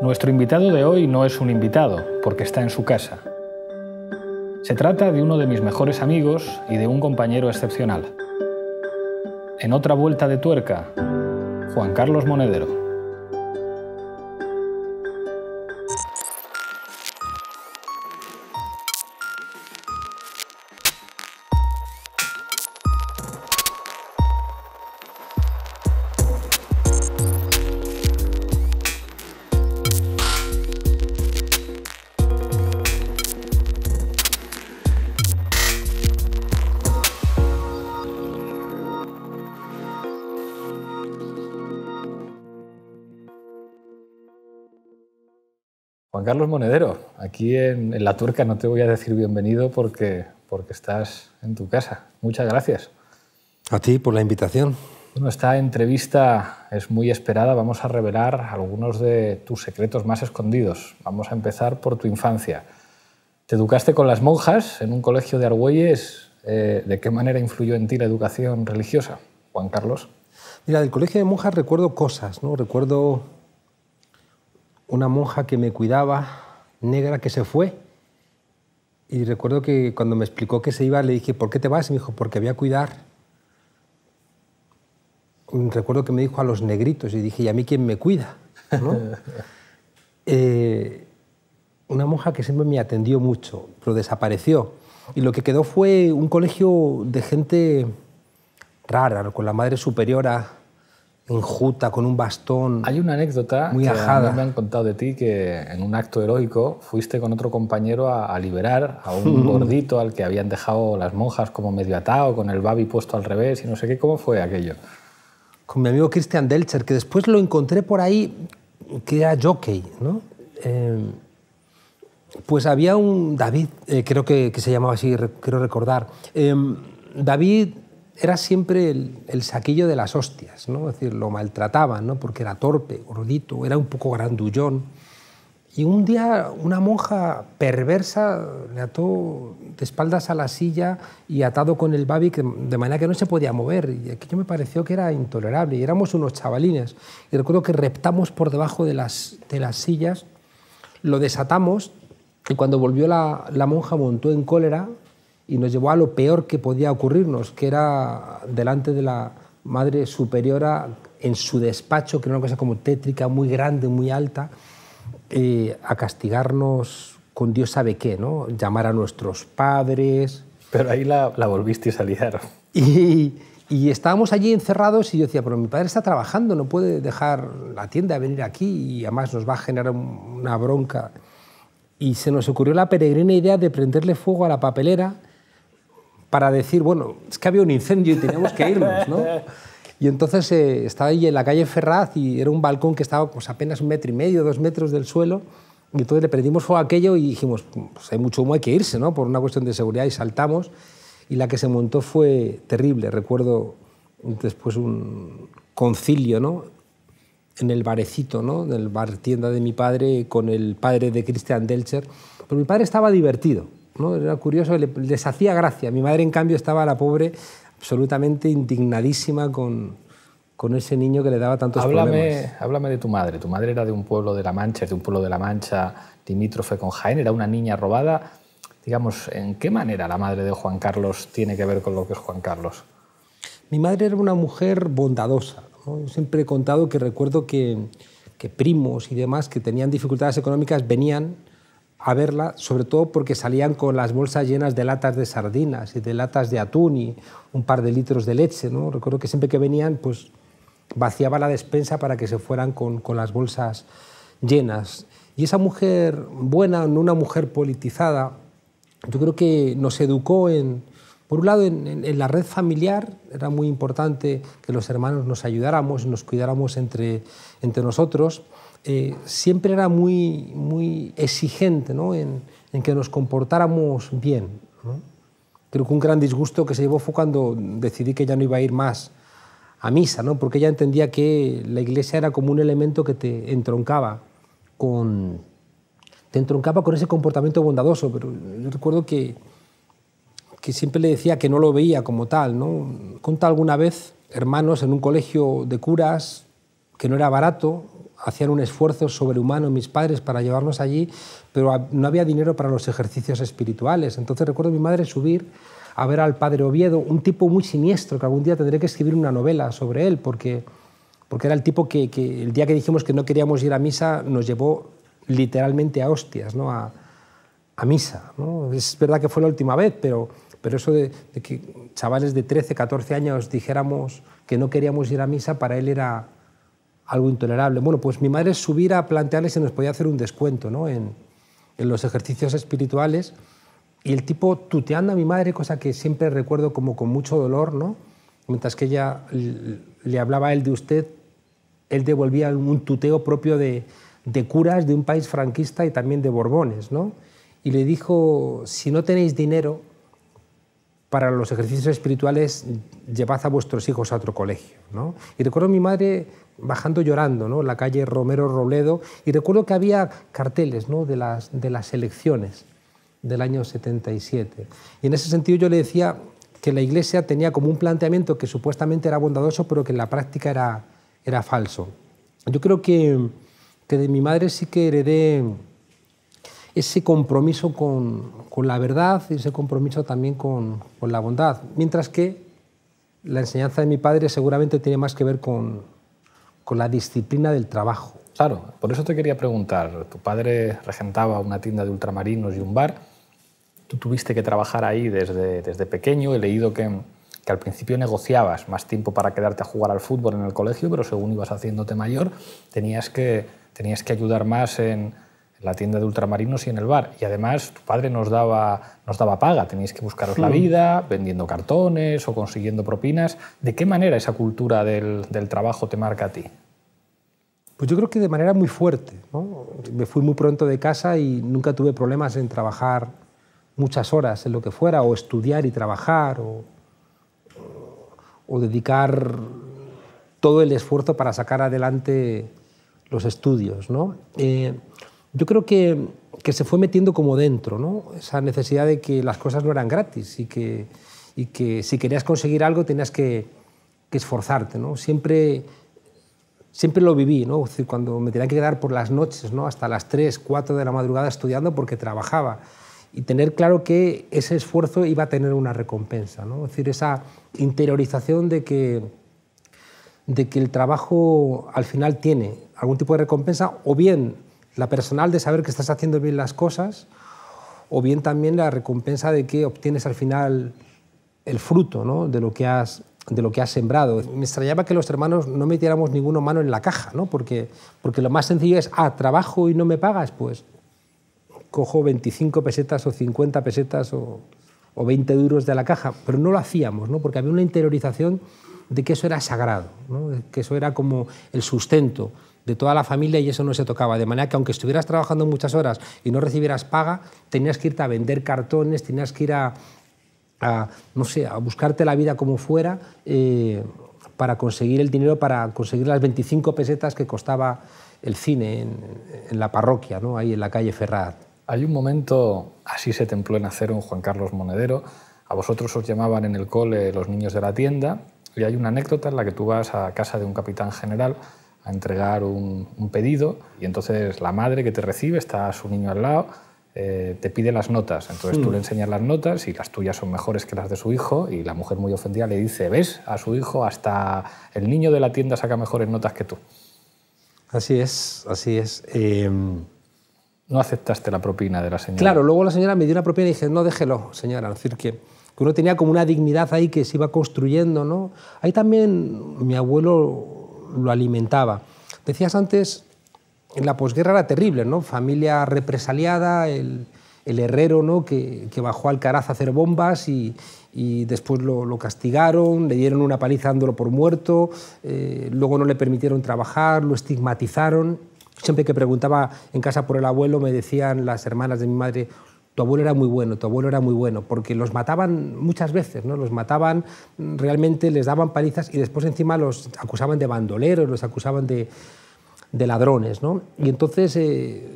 Nuestro invitado de hoy no es un invitado, porque está en su casa. Se trata de uno de mis mejores amigos y de un compañero excepcional. En otra vuelta de tuerca, Juan Carlos Monedero. Carlos Monedero, aquí en, La Turca no te voy a decir bienvenido porque, porque estás en tu casa. Muchas gracias. A ti por la invitación. Bueno, esta entrevista es muy esperada. Vamos a revelar algunos de tus secretos más escondidos. Vamos a empezar por tu infancia. Te educaste con las monjas en un colegio de Argüelles. Eh, ¿De qué manera influyó en ti la educación religiosa, Juan Carlos? Mira, del colegio de monjas recuerdo cosas, ¿no? Recuerdo una monja que me cuidaba, negra, que se fue. Y recuerdo que cuando me explicó que se iba, le dije, ¿por qué te vas? Y me dijo, porque voy a cuidar. recuerdo que me dijo a los negritos y dije, ¿y a mí quién me cuida? Eh, una monja que siempre me atendió mucho, pero desapareció. Y lo que quedó fue un colegio de gente rara, con la madre superiora enjuta, con un bastón. Hay una anécdota muy que ajada. me han contado de ti que en un acto heroico fuiste con otro compañero a, liberar a un gordito al que habían dejado las monjas como medio atado, con el babi puesto al revés y no sé qué. ¿Cómo fue aquello? Con mi amigo Christian Delcher, que después lo encontré por ahí, que era jockey, ¿no? Eh, pues había un David, eh, creo que, se llamaba así, quiero recordar. Em, David era siempre el, saquillo de las hostias, ¿no? decir, lo maltrataban porque era torpe, gordito, era un poco grandullón. Y un día una monja perversa le ató de espaldas a la silla y atado con el babi de manera que no se podía mover. Y aquello me pareció que era intolerable. Y éramos unos chavalines. Y recuerdo que reptamos por debajo de las, de las sillas, lo desatamos y cuando volvió la, la monja montó en cólera y nos llevó a lo peor que podía ocurrirnos, que era delante de la Madre Superiora en su despacho, que era una cosa como tétrica, muy grande, muy alta, eh, a castigarnos con Dios sabe qué, ¿no? Llamar a nuestros padres. Pero ahí la, volviste volvisteis a liar. Y, y estábamos allí encerrados y yo decía, pero mi padre está trabajando, no puede dejar la tienda, venir aquí y además nos va a generar una bronca. Y se nos ocurrió la peregrina idea de prenderle fuego a la papelera para decir, bueno, es que había un incendio y teníamos que irnos, ¿no? Y entonces eh, estaba ahí en la calle Ferraz y era un balcón que estaba pues, apenas un metro y medio, dos metros del suelo. Y entonces le prendimos fuego a aquello y dijimos, pues hay mucho humo, hay que irse, ¿no? Por una cuestión de seguridad y saltamos. Y la que se montó fue terrible. Recuerdo después un concilio, ¿no? En el barecito, ¿no? En la bar tienda de mi padre con el padre de Christian Delcher. Pero mi padre estaba divertido. Era curioso, les hacía gracia. Mi madre, en cambio, estaba la pobre absolutamente indignadísima con, con ese niño que le daba tantos problemas. Háblame de tu madre. Tu madre era de un pueblo de La Mancha, de un pueblo de La Mancha Dimítrofe, con Jaén, era una niña robada. Digamos, ¿en qué manera la madre de Juan Carlos tiene que ver con lo que es Juan Carlos? Mi madre era una mujer bondadosa. siempre he contado que recuerdo que, que primos y demás que tenían dificultades económicas venían a verla, sobre todo porque salían con las bolsas llenas de latas de sardinas y de latas de atún y un par de litros de leche. ¿no? Recuerdo que siempre que venían, pues vaciaba la despensa para que se fueran con, las bolsas llenas. Y esa mujer buena, no una mujer politizada, yo creo que nos educó en, por un lado, en, la red familiar era muy importante que los hermanos nos ayudáramos, nos cuidáramos entre, entre nosotros. Eh, siempre era muy, muy exigente en, que nos comportáramos bien. Creo que un gran disgusto que se llevó fue cuando decidí que ya no iba a ir más a misa, ¿no? porque ella entendía que la iglesia era como un elemento que te entroncaba con, te entroncaba con ese comportamiento bondadoso, pero yo recuerdo que, que siempre le decía que no lo veía como tal. ¿no? Conta alguna vez hermanos en un colegio de curas que no era barato, hacían un esfuerzo sobrehumano mis padres para llevarnos allí, pero no había dinero para los ejercicios espirituales. Entonces recuerdo a mi madre subir a ver al padre Oviedo, un tipo muy siniestro, que algún día tendré que escribir una novela sobre él, porque, porque era el tipo que, el día que dijimos que no queríamos ir a misa nos llevó literalmente a hostias, ¿no? a, a misa. Es verdad que fue la última vez, pero, pero eso de, de que chavales de 13, 14 años dijéramos que no queríamos ir a misa, para él era algo intolerable. Bueno, pues mi madre subiera a plantearle si nos podía hacer un descuento ¿no? en, los ejercicios espirituales y el tipo tuteando a mi madre, cosa que siempre recuerdo como con mucho dolor, ¿no? mientras que ella le hablaba a él de usted, él devolvía un tuteo propio de, de curas de un país franquista y también de Borbones. ¿no? Y le dijo, si no tenéis dinero, para los ejercicios espirituales llevad a vuestros hijos a otro colegio. ¿no? Y recuerdo a mi madre bajando llorando ¿no? en la calle Romero Robledo y recuerdo que había carteles ¿no? de, las, de las elecciones del año 77. Y en ese sentido yo le decía que la Iglesia tenía como un planteamiento que supuestamente era bondadoso, pero que en la práctica era, era falso. Yo creo que, que de mi madre sí que heredé ese compromiso con, la verdad y ese compromiso también con, la bondad. Mientras que la enseñanza de mi padre seguramente tiene más que ver con, la disciplina del trabajo. Claro, por eso te quería preguntar. Tu padre regentaba una tienda de ultramarinos y un bar. Tú tuviste que trabajar ahí desde, desde pequeño. He leído que, que al principio negociabas más tiempo para quedarte a jugar al fútbol en el colegio, pero según ibas haciéndote mayor, tenías que, tenías que ayudar más en, la tienda de ultramarinos y en el bar. Y además tu padre nos daba, nos daba paga, tenéis que buscaros la hmm. vida vendiendo cartones o consiguiendo propinas. ¿De qué manera esa cultura del, trabajo te marca a ti? Pues yo creo que de manera muy fuerte. Me fui muy pronto de casa y nunca tuve problemas en trabajar muchas horas en lo que fuera, o estudiar y trabajar, o, dedicar todo el esfuerzo para sacar adelante los estudios. ¿no? Eh, yo creo que, que, se fue metiendo como dentro, Esa necesidad de que las cosas no eran gratis y que, y que si querías conseguir algo tenías que, que esforzarte, ¿no? Siempre, siempre lo viví, ¿no? cuando me tenía que quedar por las noches, ¿no? Hasta las 3, 4 de la madrugada estudiando porque trabajaba y tener claro que ese esfuerzo iba a tener una recompensa, ¿no? Es decir, esa interiorización de que, de que el trabajo al final tiene algún tipo de recompensa o bien la personal de saber que estás haciendo bien las cosas o bien también la recompensa de que obtienes al final el fruto de, lo que has, de lo que has sembrado. Me extrañaba que los hermanos no metiéramos ninguna mano en la caja, porque, porque lo más sencillo es, ah, trabajo y no me pagas, pues cojo 25 pesetas o 50 pesetas o, o 20 duros de la caja, pero no lo hacíamos, ¿no? porque había una interiorización de que eso era sagrado, ¿no? que eso era como el sustento de toda la familia y eso no se tocaba. De manera que aunque estuvieras trabajando muchas horas y no recibieras paga, tenías que irte a vender cartones, tenías que ir a, no sé, a buscarte la vida como fuera eh, para conseguir el dinero, para conseguir las 25 pesetas que costaba el cine en, la parroquia, ¿no? ahí en la calle Ferrat. Hay un momento, así se templó en acero en Juan Carlos Monedero, a vosotros os llamaban en el cole los niños de la tienda, y hay una anécdota en la que tú vas a casa de un capitán general a entregar un, pedido y entonces la madre que te recibe, está su niño al lado, eh, te pide las notas. Entonces tú hmm. le enseñas las notas y las tuyas son mejores que las de su hijo y la mujer muy ofendida le dice, ves, a su hijo hasta el niño de la tienda saca mejores notas que tú. Así es, así es. Em, no aceptaste la propina de la señora. Claro, luego la señora me dio una propina y dije, no, déjelo, señora. Es decir, que, que uno tenía como una dignidad ahí que se iba construyendo, ¿no? Ahí también mi abuelo lo alimentaba. Decías antes, en la posguerra era terrible, ¿no? Familia represaliada, el, herrero ¿no? que, bajó al Caraz a hacer bombas y, después lo, castigaron, le dieron una paliza dándolo por muerto, eh, luego no le permitieron trabajar, lo estigmatizaron. Siempre que preguntaba en casa por el abuelo me decían las hermanas de mi madre, tu abuelo era muy bueno, tu abuelo era muy bueno, porque los mataban muchas veces, ¿no? Los mataban, realmente les daban palizas y después encima los acusaban de bandoleros, los acusaban de, ladrones, ¿no? Y entonces eh,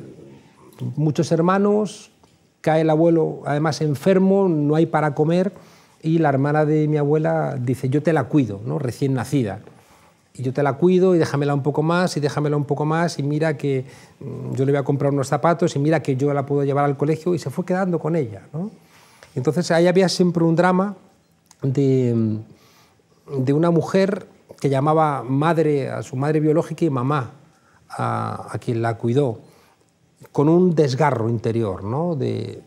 muchos hermanos, cae el abuelo además enfermo, no hay para comer y la hermana de mi abuela dice, yo te la cuido, ¿no? Recién nacida y yo te la cuido y déjamela un poco más y déjamela un poco más y mira que mm, yo le voy a comprar unos zapatos y mira que yo la puedo llevar al colegio y se fue quedando con ella. Entonces ahí había siempre un drama mm, de, una mujer que llamaba madre a su madre biológica y mamá a, quien la cuidó, con un desgarro interior ¿no? de,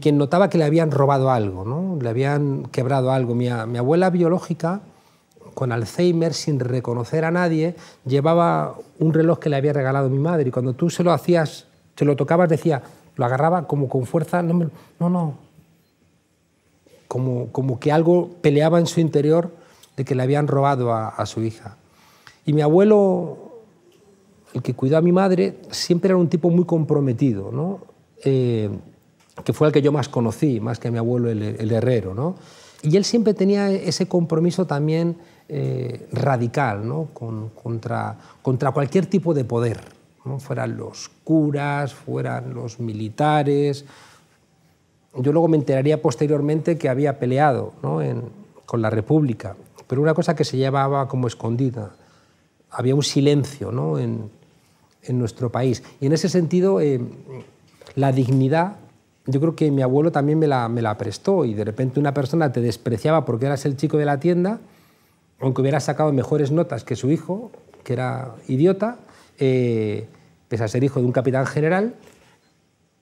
quien notaba que le habían robado algo, ¿no? le habían quebrado algo. mi, mi abuela biológica con Alzheimer sin reconocer a nadie, llevaba un reloj que le había regalado mi madre y cuando tú se lo hacías, se lo tocabas, decía, lo agarraba como con fuerza, no, no, como, como que algo peleaba en su interior de que le habían robado a, su hija. Y mi abuelo, el que cuidó a mi madre, siempre era un tipo muy comprometido, ¿no? Eh, que fue el que yo más conocí, más que a mi abuelo el, el herrero. ¿no? y él siempre tenía ese compromiso también eh, radical contra, cualquier tipo de poder, ¿no? fueran los curas, fueran los militares. Yo luego me enteraría posteriormente que había peleado con la República, pero una cosa que se llevaba como escondida. Había un silencio en, nuestro país. Y en ese sentido, eh, la dignidad yo creo que mi abuelo también me la, me la prestó y de repente una persona te despreciaba porque eras el chico de la tienda, aunque hubieras sacado mejores notas que su hijo, que era idiota, eh, pese a ser hijo de un capitán general,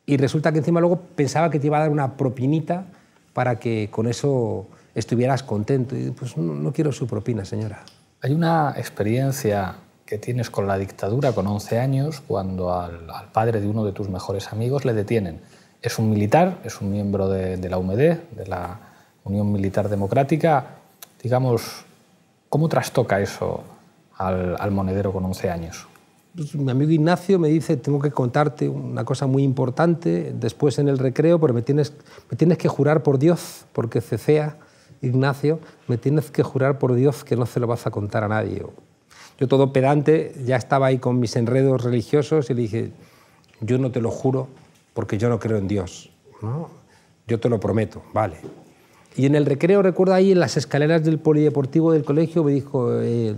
y resulta que encima luego pensaba que te iba a dar una propinita para que con eso estuvieras contento. Y pues no, quiero su propina, señora. Hay una experiencia que tienes con la dictadura con 11 años cuando al padre de uno de tus mejores amigos le detienen es un militar, es un miembro de, la UMD, de la Unión Militar Democrática. Digamos, ¿cómo trastoca eso al, monedero con 11 años? Pues mi amigo Ignacio me dice, tengo que contarte una cosa muy importante después en el recreo, pero me tienes, me tienes que jurar por Dios, porque cecea, Ignacio, me tienes que jurar por Dios que no se lo vas a contar a nadie. Yo todo pedante, ya estaba ahí con mis enredos religiosos y le dije, yo no te lo juro, porque yo no creo en Dios. Yo te lo prometo, vale. Y en el recreo, recuerdo ahí, en las escaleras del polideportivo del colegio, me dijo, eh,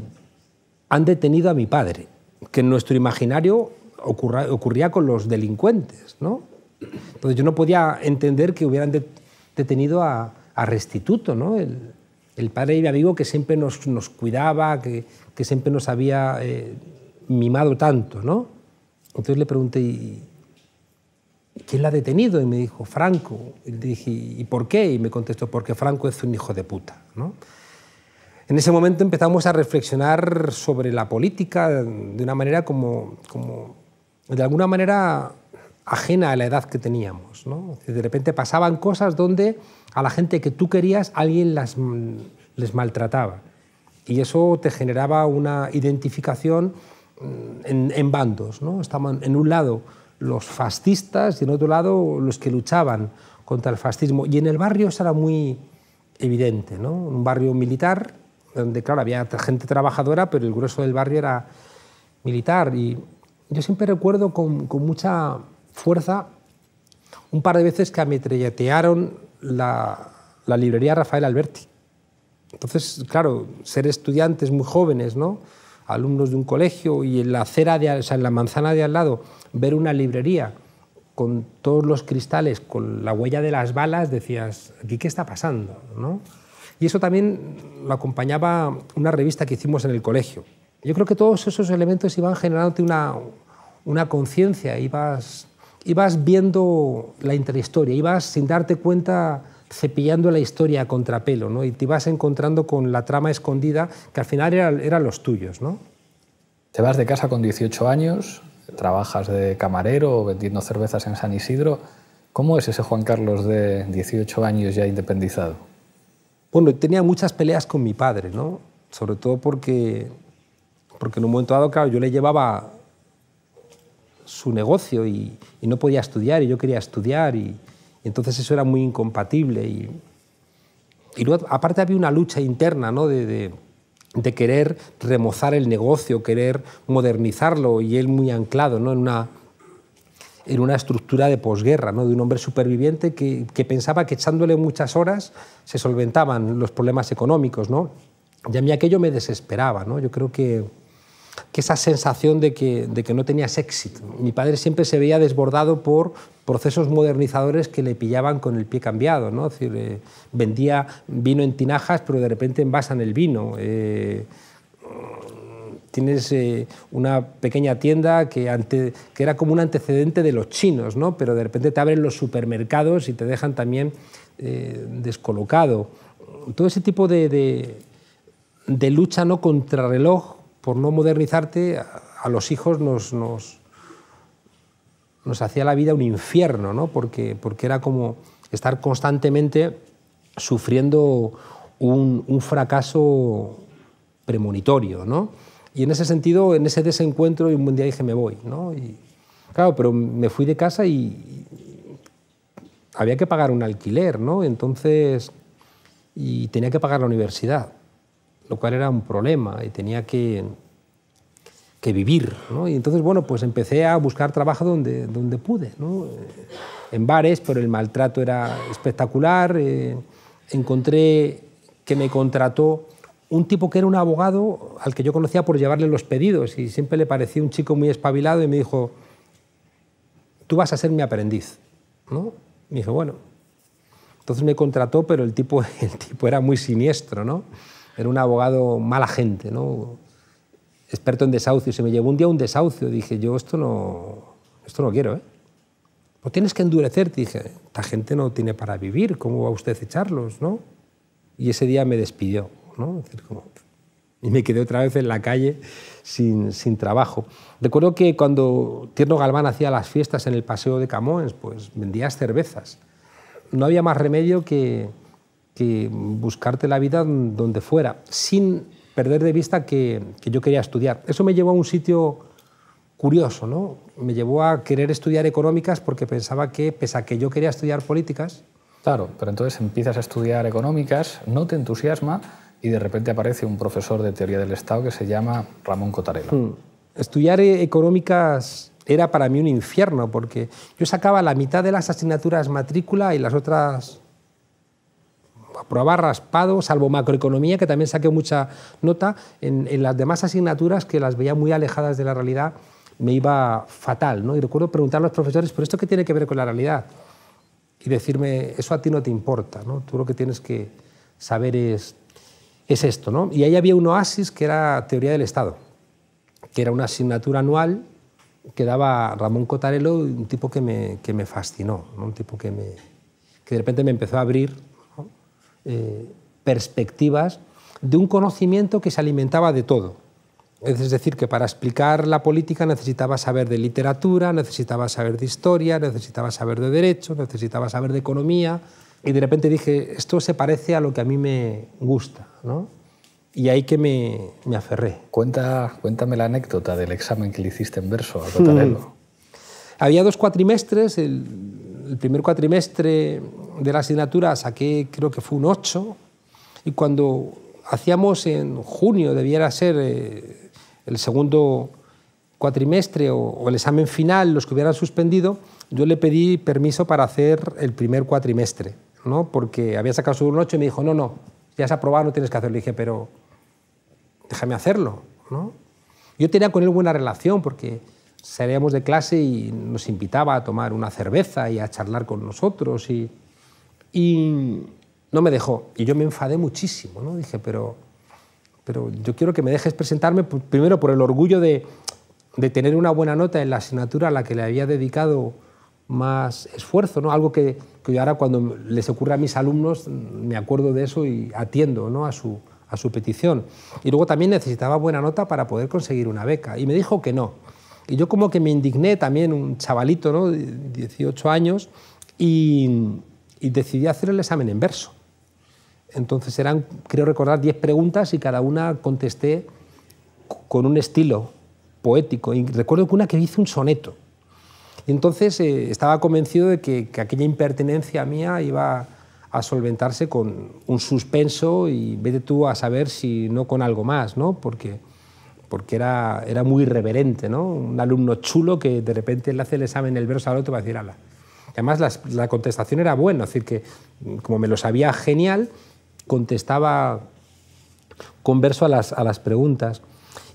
han detenido a mi padre, que en nuestro imaginario ocurría con los delincuentes. ¿no? Entonces yo no podía entender que hubieran detenido a, Restituto, ¿no? el, padre de mi amigo que siempre nos, cuidaba, que, siempre nos había eh, mimado tanto. ¿no? Entonces le pregunté, ¿quién la ha detenido? Y me dijo, Franco. Y le dije, ¿y por qué? Y me contestó, porque Franco es un hijo de puta. En ese momento empezamos a reflexionar sobre la política de una manera como, como de alguna manera ajena a la edad que teníamos. De repente pasaban cosas donde a la gente que tú querías alguien las, les maltrataba. Y eso te generaba una identificación mm, en, bandos. ¿no? Estaban en un lado los fascistas y en otro lado los que luchaban contra el fascismo. Y en el barrio eso era muy evidente, ¿no? un barrio militar, donde claro, había gente trabajadora, pero el grueso del barrio era militar. Y yo siempre recuerdo con, mucha fuerza un par de veces que ametrallatearon la librería Rafael Alberti. Entonces, claro, ser estudiantes muy jóvenes, ¿no? alumnos de un colegio y en la acera de, en la manzana de al lado ver una librería con todos los cristales, con la huella de las balas, decías, qué está pasando? ¿No? Y eso también lo acompañaba una revista que hicimos en el colegio. Yo creo que todos esos elementos iban generándote una, una conciencia, ibas, ibas viendo la interhistoria, ibas sin darte cuenta cepillando la historia a contrapelo, ¿no? y te vas encontrando con la trama escondida que al final eran los tuyos. ¿no? Te vas de casa con 18 años, trabajas de camarero vendiendo cervezas en San Isidro. ¿Cómo es ese Juan Carlos de 18 años ya independizado? Bueno, tenía muchas peleas con mi padre, ¿no? sobre todo porque, porque en un momento dado, claro, yo le llevaba su negocio y no podía estudiar y yo quería estudiar y, entonces eso era muy incompatible. Y, luego, aparte había una lucha interna ¿no? de, querer remozar el negocio, querer modernizarlo, y él muy anclado en, una, en una estructura de posguerra, ¿no? de un hombre superviviente que, pensaba que echándole muchas horas se solventaban los problemas económicos. ¿no? Y a mí aquello me desesperaba. ¿no? Yo creo que que esa sensación de que, no tenías éxito. Mi padre siempre se veía desbordado por procesos modernizadores que le pillaban con el pie cambiado. ¿no? Eh, vendía vino en tinajas, pero de repente envasan el vino. Eh, tienes eh, una pequeña tienda que, era como un antecedente de los chinos, pero de repente te abren los supermercados y te dejan también descolocado. Todo ese tipo de, lucha ¿no? contra reloj por no modernizarte, a, los hijos nos, nos, nos hacía la vida un infierno, ¿no? porque, porque era como estar constantemente sufriendo un, un fracaso premonitorio. ¿no? Y en ese sentido, en ese desencuentro, un buen día dije, me voy. ¿no? Y, claro, pero me fui de casa y, y había que pagar un alquiler, ¿no? entonces, y tenía que pagar la universidad lo cual era un problema y tenía que, que vivir. Y entonces, bueno, pues empecé a buscar trabajo donde, donde pude, ¿no? Eh, en bares, pero el maltrato era espectacular. Eh, encontré que me contrató un tipo que era un abogado al que yo conocía por llevarle los pedidos y siempre le parecía un chico muy espabilado y me dijo, tú vas a ser mi aprendiz. ¿no? Me dijo bueno. Entonces me contrató, pero el tipo, el tipo era muy siniestro, ¿no? Era un abogado mala gente, ¿no? experto en desahucios. Se me llevó un día un desahucio. Dije, yo esto no, esto no quiero. ¿eh? Pues tienes que endurecer. Dije, esta gente no tiene para vivir. ¿Cómo va usted a echarlos? ¿no? Y ese día me despidió. ¿no? Y me quedé otra vez en la calle sin, sin trabajo. Recuerdo que cuando Tierno Galván hacía las fiestas en el Paseo de Camoens, pues vendía cervezas. No había más remedio que, que buscarte la vida donde fuera, sin perder de vista que, yo quería estudiar. Eso me llevó a un sitio curioso, ¿no? Me llevó a querer estudiar económicas porque pensaba que, pese a que yo quería estudiar políticas... Claro, pero entonces empiezas a estudiar económicas, no te entusiasma y de repente aparece un profesor de teoría del Estado que se llama Ramón Cotarela. Hmm. Estudiar e-, económicas era para mí un infierno porque yo sacaba la mitad de las asignaturas matrícula y las otras aprobaba raspado, salvo macroeconomía, que también saqué mucha nota, en, las demás asignaturas que las veía muy alejadas de la realidad, me iba fatal. ¿no? Y recuerdo preguntar a los profesores, ¿pero esto qué tiene que ver con la realidad? Y decirme, eso a ti no te importa, ¿no? tú lo que tienes que saber es, es esto. ¿no? Y ahí había un oasis que era teoría del Estado, que era una asignatura anual que daba Ramón Cotarelo, un tipo que me, que me fascinó, ¿no? un tipo que, me, que de repente me empezó a abrir eh, perspectivas de un conocimiento que se alimentaba de todo. Es decir, que para explicar la política necesitaba saber de literatura, necesitaba saber de historia, necesitaba saber de derecho, necesitaba saber de economía. Y de repente dije, esto se parece a lo que a mí me gusta. Y ahí que me, aferré. Cuenta, cuéntame la anécdota del examen que le hiciste en verso a hmm. Cotarello. Había dos cuatrimestres, el, el primer cuatrimestre de la asignatura saqué, creo que fue un 8, y cuando hacíamos en junio, debiera ser eh, el segundo cuatrimestre o, el examen final, los que hubieran suspendido, yo le pedí permiso para hacer el primer cuatrimestre, ¿no? porque había sacado su un 8 y me dijo, no, no, ya has aprobado, no tienes que hacerlo. Le dije, pero déjame hacerlo. ¿no? Yo tenía con él buena relación porque salíamos de clase y nos invitaba a tomar una cerveza y a charlar con nosotros y, no me dejó. Y yo me enfadé muchísimo, ¿no? Dije, pero, pero yo quiero que me dejes presentarme primero por el orgullo de, de tener una buena nota en la asignatura a la que le había dedicado más esfuerzo, ¿no? Algo que, que ahora cuando les ocurre a mis alumnos me acuerdo de eso y atiendo ¿no? a, su, a su petición. Y luego también necesitaba buena nota para poder conseguir una beca. Y me dijo que no, y yo como que me indigné también, un chavalito, ¿no? 18 años, y, decidí hacer el examen en verso. Entonces eran, creo recordar, 10 preguntas y cada una contesté con un estilo poético. Y recuerdo que una que hice un soneto. Y entonces eh, estaba convencido de que, que, aquella impertinencia mía iba a solventarse con un suspenso y vete tú a saber si no con algo más, ¿no? Porque porque era, era muy irreverente, ¿no? Un alumno chulo que de repente le hace el examen el verso al otro va a decir, ala. Además, la, contestación era buena, es decir, que mm, como me lo sabía genial, contestaba con verso a las, a las preguntas.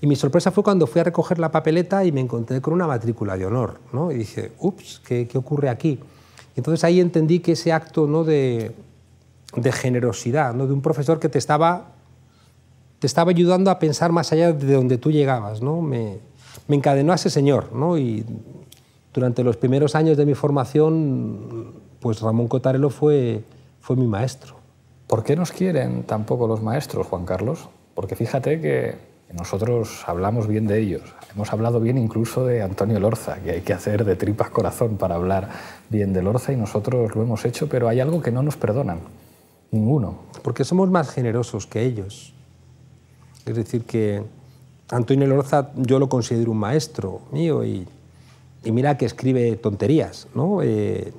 Y mi sorpresa fue cuando fui a recoger la papeleta y me encontré con una matrícula de honor, ¿no? Y dije, ups, ¿qué, ocurre aquí? entonces ahí entendí que ese acto ¿no? de, generosidad, ¿no? de un profesor que te estaba te estaba ayudando a pensar más allá de donde tú llegabas. ¿no? Me, encadenó a ese señor. ¿no? Y durante los primeros años de mi formación, pues Ramón Cotarelo fue, fue mi maestro. ¿Por qué nos quieren tampoco los maestros, Juan Carlos? Porque fíjate que nosotros hablamos bien de ellos. Hemos hablado bien incluso de Antonio Lorza, que hay que hacer de tripas corazón para hablar bien de Lorza y nosotros lo hemos hecho, pero hay algo que no nos perdonan. Ninguno. Porque somos más generosos que ellos. Es decir, que Antonio Lorza yo lo considero un maestro mío y, mira que escribe tonterías, ¿no? Eh,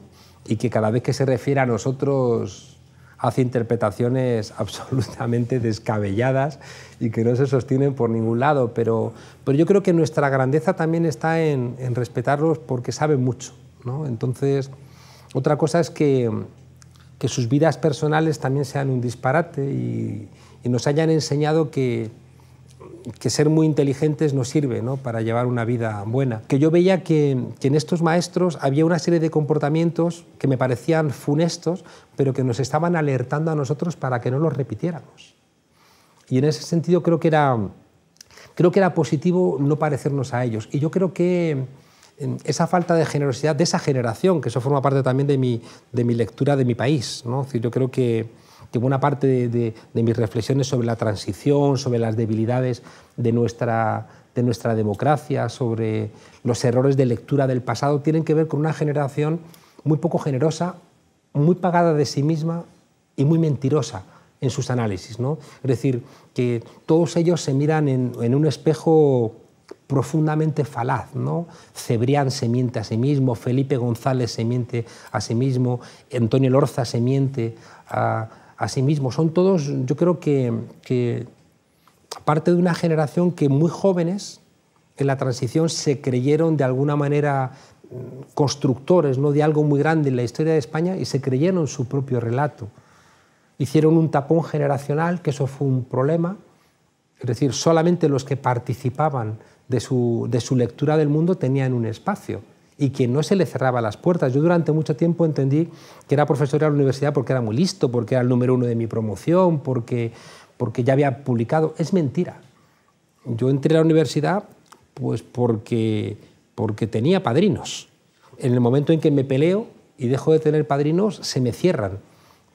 y que cada vez que se refiere a nosotros hace interpretaciones absolutamente descabelladas y que no se sostienen por ningún lado, pero, pero yo creo que nuestra grandeza también está en, respetarlos porque saben mucho. Entonces, otra cosa es que que sus vidas personales también sean un disparate y, nos hayan enseñado que, que ser muy inteligentes no sirve para llevar una vida buena. Que yo veía que, en estos maestros había una serie de comportamientos que me parecían funestos, pero que nos estaban alertando a nosotros para que no los repitiéramos. Y en ese sentido creo que era, creo que era positivo no parecernos a ellos. Y yo creo que esa falta de generosidad de esa generación, que eso forma parte también de mi, de mi lectura de mi país. ¿no? yo creo que, buena parte de, mis reflexiones sobre la transición, sobre las debilidades de nuestra, de nuestra democracia, sobre los errores de lectura del pasado, tienen que ver con una generación muy poco generosa, muy pagada de sí misma y muy mentirosa en sus análisis. ¿no? Es decir, que todos ellos se miran en un espejo profundamente falaz. ¿no? Cebrián se miente a sí mismo, Felipe González se miente a sí mismo, Antonio Lorza se miente a, sí mismo. Son todos, yo creo que, parte de una generación que muy jóvenes en la transición se creyeron de alguna manera mm, constructores ¿no? de algo muy grande en la historia de España y se creyeron su propio relato. Hicieron un tapón generacional, que eso fue un problema, es decir, solamente los que participaban de su, lectura del mundo tenía en un espacio y que no se le cerraba las puertas. Yo durante mucho tiempo entendí que era profesor de la universidad porque era muy listo, porque era el número uno de mi promoción, porque, porque ya había publicado. Es mentira. Yo entré a la universidad pues porque, porque tenía padrinos. En el momento en que me peleo y dejo de tener padrinos, se me cierran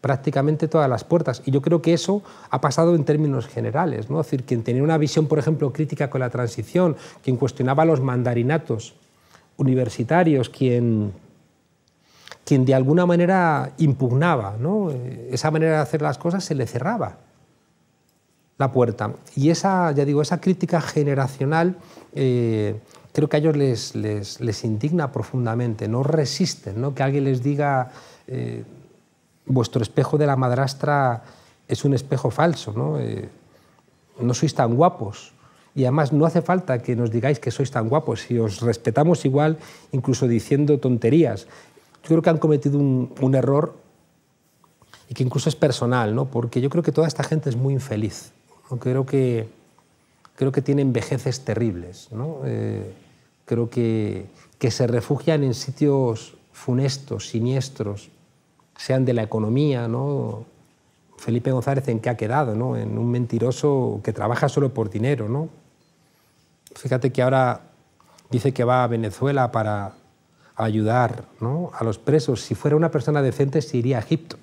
prácticamente todas las puertas. Y yo creo que eso ha pasado en términos generales. ¿no? decir, quien tenía una visión, por ejemplo, crítica con la transición, quien cuestionaba los mandarinatos universitarios, quien, quien de alguna manera impugnaba esa manera de hacer las cosas, se le cerraba la puerta. Y esa, ya digo, esa crítica generacional eh, creo que a ellos les, les, indigna profundamente, no resisten ¿no? que alguien les diga... Eh, vuestro espejo de la madrastra es un espejo falso, ¿no? Eh, no sois tan guapos. Y además no hace falta que nos digáis que sois tan guapos, si os respetamos igual, incluso diciendo tonterías. Yo creo que han cometido un, error y que incluso es personal, ¿no? porque yo creo que toda esta gente es muy infeliz. ¿no? Creo, que, creo que tienen vejeces terribles. ¿no? Eh, creo que, que se refugian en sitios funestos, siniestros, sean de la economía, ¿no? Felipe González en qué ha quedado, ¿no? En un mentiroso que trabaja solo por dinero, ¿no? Fíjate que ahora dice que va a Venezuela para ayudar a los presos. Si fuera una persona decente, se iría a Egipto,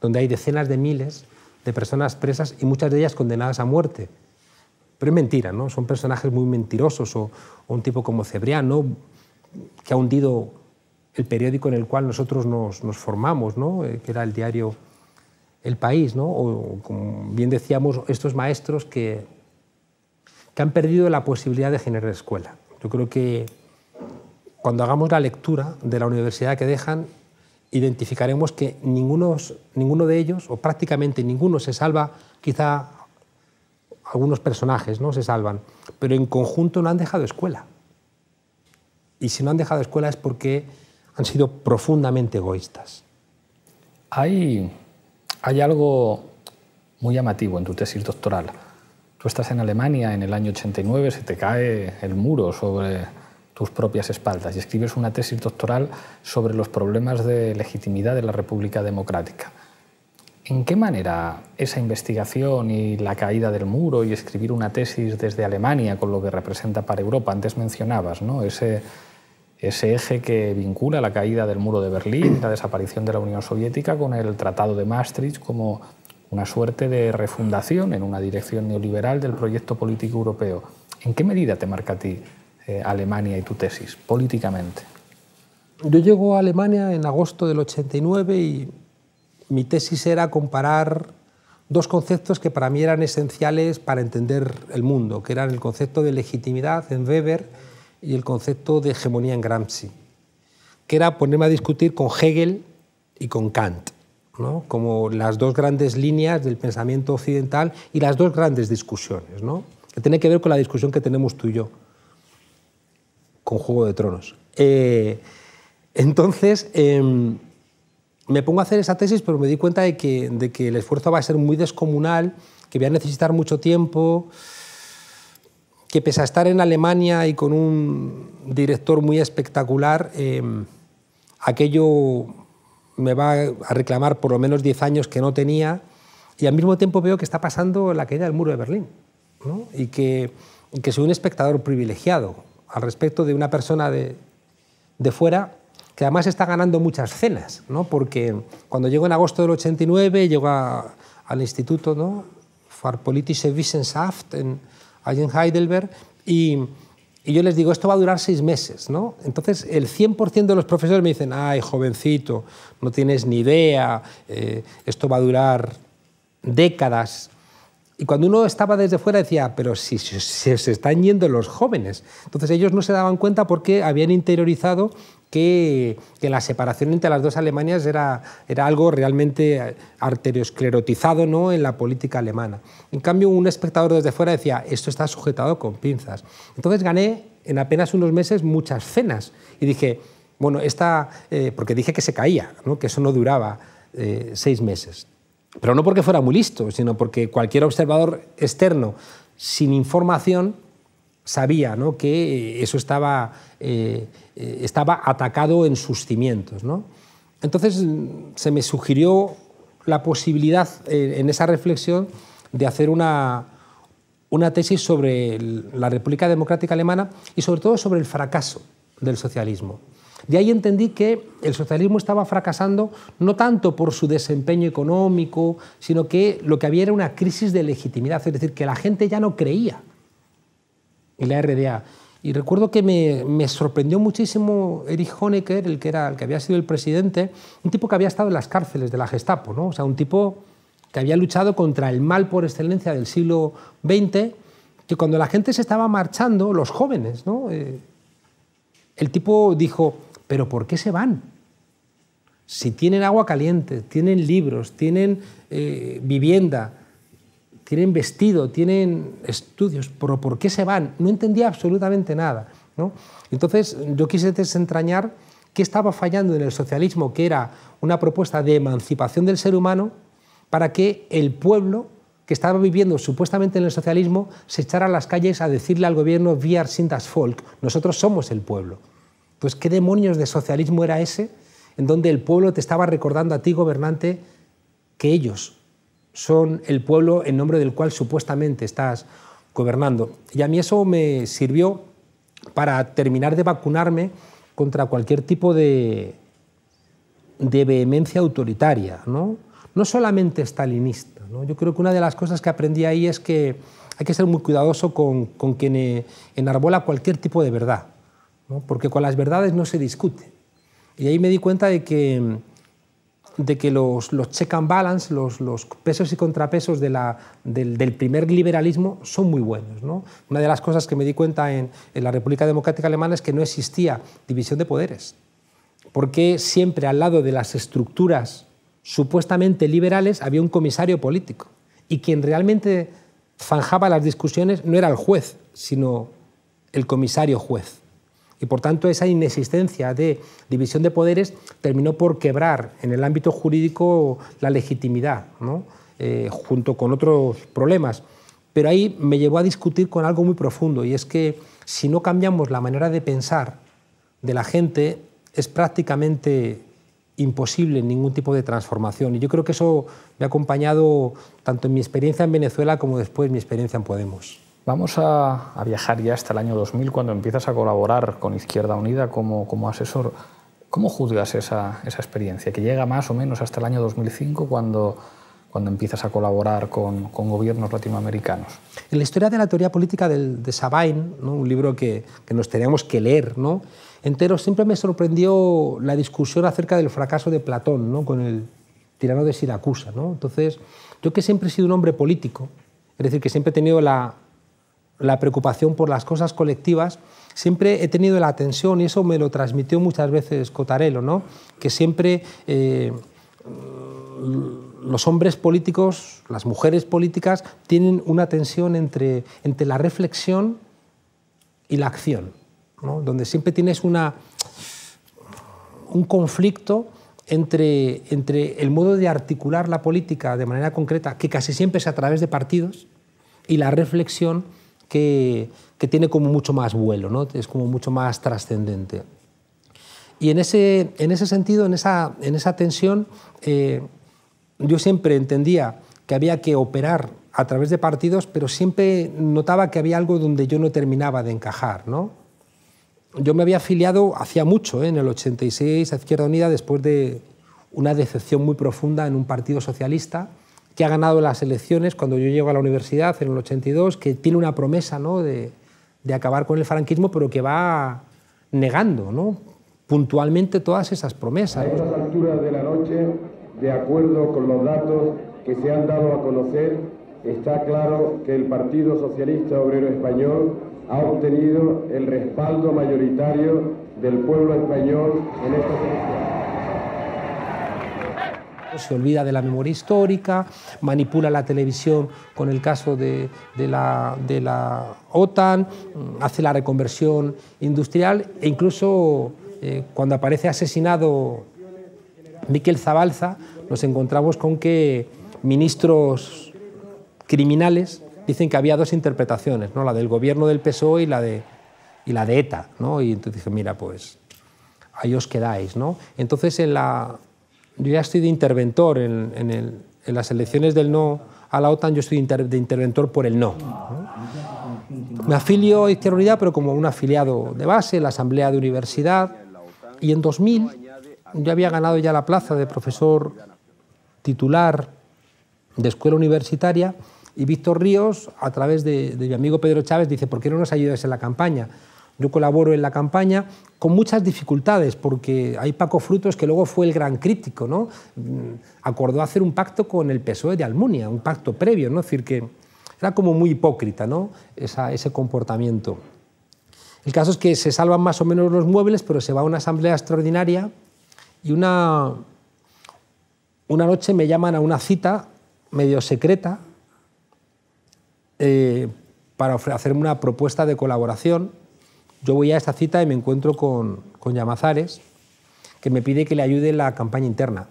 donde hay decenas de miles de personas presas y muchas de ellas condenadas a muerte. Pero es mentira, ¿no? Son personajes muy mentirosos o, un tipo como Cebrián, ¿no? que ha hundido el periódico en el cual nosotros nos, formamos, ¿no? Eh, que era el diario El País, ¿no? o como bien decíamos, estos maestros que, que han perdido la posibilidad de generar escuela. Yo creo que cuando hagamos la lectura de la universidad que dejan, identificaremos que ninguno, ninguno de ellos, o prácticamente ninguno, se salva, quizá algunos personajes no se salvan, pero en conjunto no han dejado escuela. Y si no han dejado escuela es porque han sido profundamente egoístas. Hay, hay algo muy llamativo en tu tesis doctoral. Tú estás en Alemania en el año 89, se te cae el muro sobre tus propias espaldas y escribes una tesis doctoral sobre los problemas de legitimidad de la República Democrática. ¿En qué manera esa investigación y la caída del muro y escribir una tesis desde Alemania con lo que representa para Europa, antes mencionabas, ¿no? ese ese eje que vincula la caída del muro de Berlín, la desaparición de la Unión Soviética con el Tratado de Maastricht como una suerte de refundación en una dirección neoliberal del proyecto político europeo. ¿En qué medida te marca a ti eh, Alemania y tu tesis políticamente? Yo llego a Alemania en agosto del 89 y mi tesis era comparar dos conceptos que para mí eran esenciales para entender el mundo, que eran el concepto de legitimidad en Weber, y el concepto de hegemonía en Gramsci, que era ponerme a discutir con Hegel y con Kant, ¿no? como las dos grandes líneas del pensamiento occidental y las dos grandes discusiones, ¿no? que tiene que ver con la discusión que tenemos tú y yo, con Juego de Tronos. Eh, entonces, em, me pongo a hacer esa tesis, pero me di cuenta de que, de que el esfuerzo va a ser muy descomunal, que voy a necesitar mucho tiempo que pese a estar en Alemania y con un director muy espectacular, eh, aquello me va a reclamar por lo menos 10 años que no tenía y al mismo tiempo veo que está pasando la caída del muro de Berlín y, que, soy un espectador privilegiado al respecto de una persona de, fuera que además está ganando muchas cenas, porque cuando llego en agosto del 89, llego al instituto, ¿no? politische Wissenschaft en, allí en Heidelberg, y, yo les digo, esto va a durar seis meses, ¿no? Entonces el 100% de los profesores me dicen, ay, jovencito, no tienes ni idea, eh, esto va a durar décadas. Y cuando uno estaba desde fuera decía, pero si se están yendo los jóvenes. Entonces ellos no se daban cuenta porque habían interiorizado que, la separación entre las dos Alemanias era, era algo realmente arteriosclerotizado ¿no? en la política alemana. En cambio, un espectador desde fuera decía, esto está sujetado con pinzas. Entonces gané en apenas unos meses muchas cenas y dije, bueno, esta, eh, porque dije que se caía, ¿no? que eso no duraba eh, seis meses. Pero no porque fuera muy listo, sino porque cualquier observador externo sin información sabía ¿no? que eso estaba eh, eh, estaba atacado en sus cimientos. Entonces mm, se me sugirió la posibilidad eh, en esa reflexión de hacer una, tesis sobre la República Democrática Alemana y sobre todo sobre el fracaso del socialismo. De ahí entendí que el socialismo estaba fracasando no tanto por su desempeño económico, sino que lo que había era una crisis de legitimidad, es decir, que la gente ya no creía en la RDA. Y recuerdo que me, sorprendió muchísimo Erich Honecker, el que, era, el que había sido el presidente, un tipo que había estado en las cárceles de la Gestapo, ¿no? o sea, un tipo que había luchado contra el mal por excelencia del siglo XX, que cuando la gente se estaba marchando, los jóvenes, ¿no? Eh, el tipo dijo, pero ¿por qué se van? Si tienen agua caliente, tienen libros, tienen eh, vivienda, tienen vestido, tienen estudios, pero ¿por qué se van? No entendía absolutamente nada. ¿no? Entonces yo quise desentrañar qué estaba fallando en el socialismo, que era una propuesta de emancipación del ser humano, para que el pueblo que estaba viviendo supuestamente en el socialismo se echara a las calles a decirle al gobierno «Wir sind das Volk, nosotros somos el pueblo. Pues ¿qué demonios de socialismo era ese en donde el pueblo te estaba recordando a ti, gobernante, que ellos son el pueblo en nombre del cual supuestamente estás gobernando. Y a mí eso me sirvió para terminar de vacunarme contra cualquier tipo de, de vehemencia autoritaria, ¿no? no solamente stalinista. ¿no? Yo creo que una de las cosas que aprendí ahí es que hay que ser muy cuidadoso con, quien enarbola cualquier tipo de verdad, porque con las verdades no se discute. Y ahí me di cuenta de que de que los, los check and balance, los, pesos y contrapesos del, primer liberalismo son muy buenos. Una de las cosas que me di cuenta en, en la República Democrática Alemana es que no existía división de poderes, porque siempre al lado de las estructuras supuestamente liberales había un comisario político y quien realmente zanjaba las discusiones no era el juez, sino el comisario juez y por tanto esa inexistencia de división de poderes terminó por quebrar en el ámbito jurídico la legitimidad, eh, junto con otros problemas. Pero ahí me llevó a discutir con algo muy profundo y es que si no cambiamos la manera de pensar de la gente es prácticamente imposible ningún tipo de transformación. Y yo creo que eso me ha acompañado tanto en mi experiencia en Venezuela como después mi experiencia en Podemos. Vamos a, viajar ya hasta el año 2000, cuando empiezas a colaborar con Izquierda Unida como, como asesor. ¿Cómo juzgas esa, experiencia? Que llega más o menos hasta el año 2005, cuando, cuando empiezas a colaborar con, gobiernos latinoamericanos. En la historia de la teoría política de Sabine, un libro que, nos teníamos que leer ¿no? entero, siempre me sorprendió la discusión acerca del fracaso de Platón ¿no? con el tirano de Siracusa. ¿no? Entonces, yo que siempre he sido un hombre político, es decir, que siempre he tenido la la preocupación por las cosas colectivas, siempre he tenido la atención y eso me lo transmitió muchas veces Cotarello, ¿no? que siempre eh, los hombres políticos, las mujeres políticas, tienen una tensión entre, entre la reflexión y la acción, donde siempre tienes una, un conflicto entre, entre el modo de articular la política de manera concreta, que casi siempre es a través de partidos, y la reflexión que, tiene como mucho más vuelo, ¿no? es como mucho más trascendente. Y en ese, sentido, en esa, tensión, eh, yo siempre entendía que había que operar a través de partidos, pero siempre notaba que había algo donde yo no terminaba de encajar. Yo me había afiliado hacía mucho, ¿eh? en el 86, a Izquierda Unida, después de una decepción muy profunda en un partido socialista que ha ganado las elecciones cuando yo llego a la universidad en el 82, que tiene una promesa ¿no? de, de, acabar con el franquismo, pero que va negando ¿no? puntualmente todas esas promesas. A estas alturas de la noche, de acuerdo con los datos que se han dado a conocer, está claro que el Partido Socialista Obrero Español ha obtenido el respaldo mayoritario del pueblo español en esta elecciones. Se olvida de la memoria histórica, manipula la televisión con el caso de, la, OTAN, mm, hace la reconversión industrial e incluso eh, cuando aparece asesinado Miquel Zabalza, nos encontramos con que ministros criminales dicen que había dos interpretaciones, ¿no? la del gobierno del PSOE y la de, ETA. E ¿no? Y entonces dije, mira, pues ahí os quedáis. ¿no? Entonces en la, yo ya estoy de interventor en, las elecciones del no a la OTAN, yo estoy de interventor por el no. Me afilio a Izquierda Unida, pero como un afiliado de base, la Asamblea de Universidad, y en 2000 yo había ganado ya la plaza de profesor titular de escuela universitaria y Víctor Ríos, a través de, de mi amigo Pedro Chávez, dice, ¿por qué no nos ayudas en la campaña? Yo colaboro en la campaña con muchas dificultades, porque hay Paco Frutos que luego fue el gran crítico, ¿no? Mm, acordó hacer un pacto con el PSOE de Almunia, un pacto previo, ¿no? decir, que era como muy hipócrita, ¿no? ese comportamiento. El caso es que se salvan más o menos los muebles, pero se va a una asamblea extraordinaria y una, una noche me llaman a una cita medio secreta eh, para hacerme una propuesta de colaboración yo voy a esta cita y me encuentro con, con que me pide que le ayude en la campaña interna.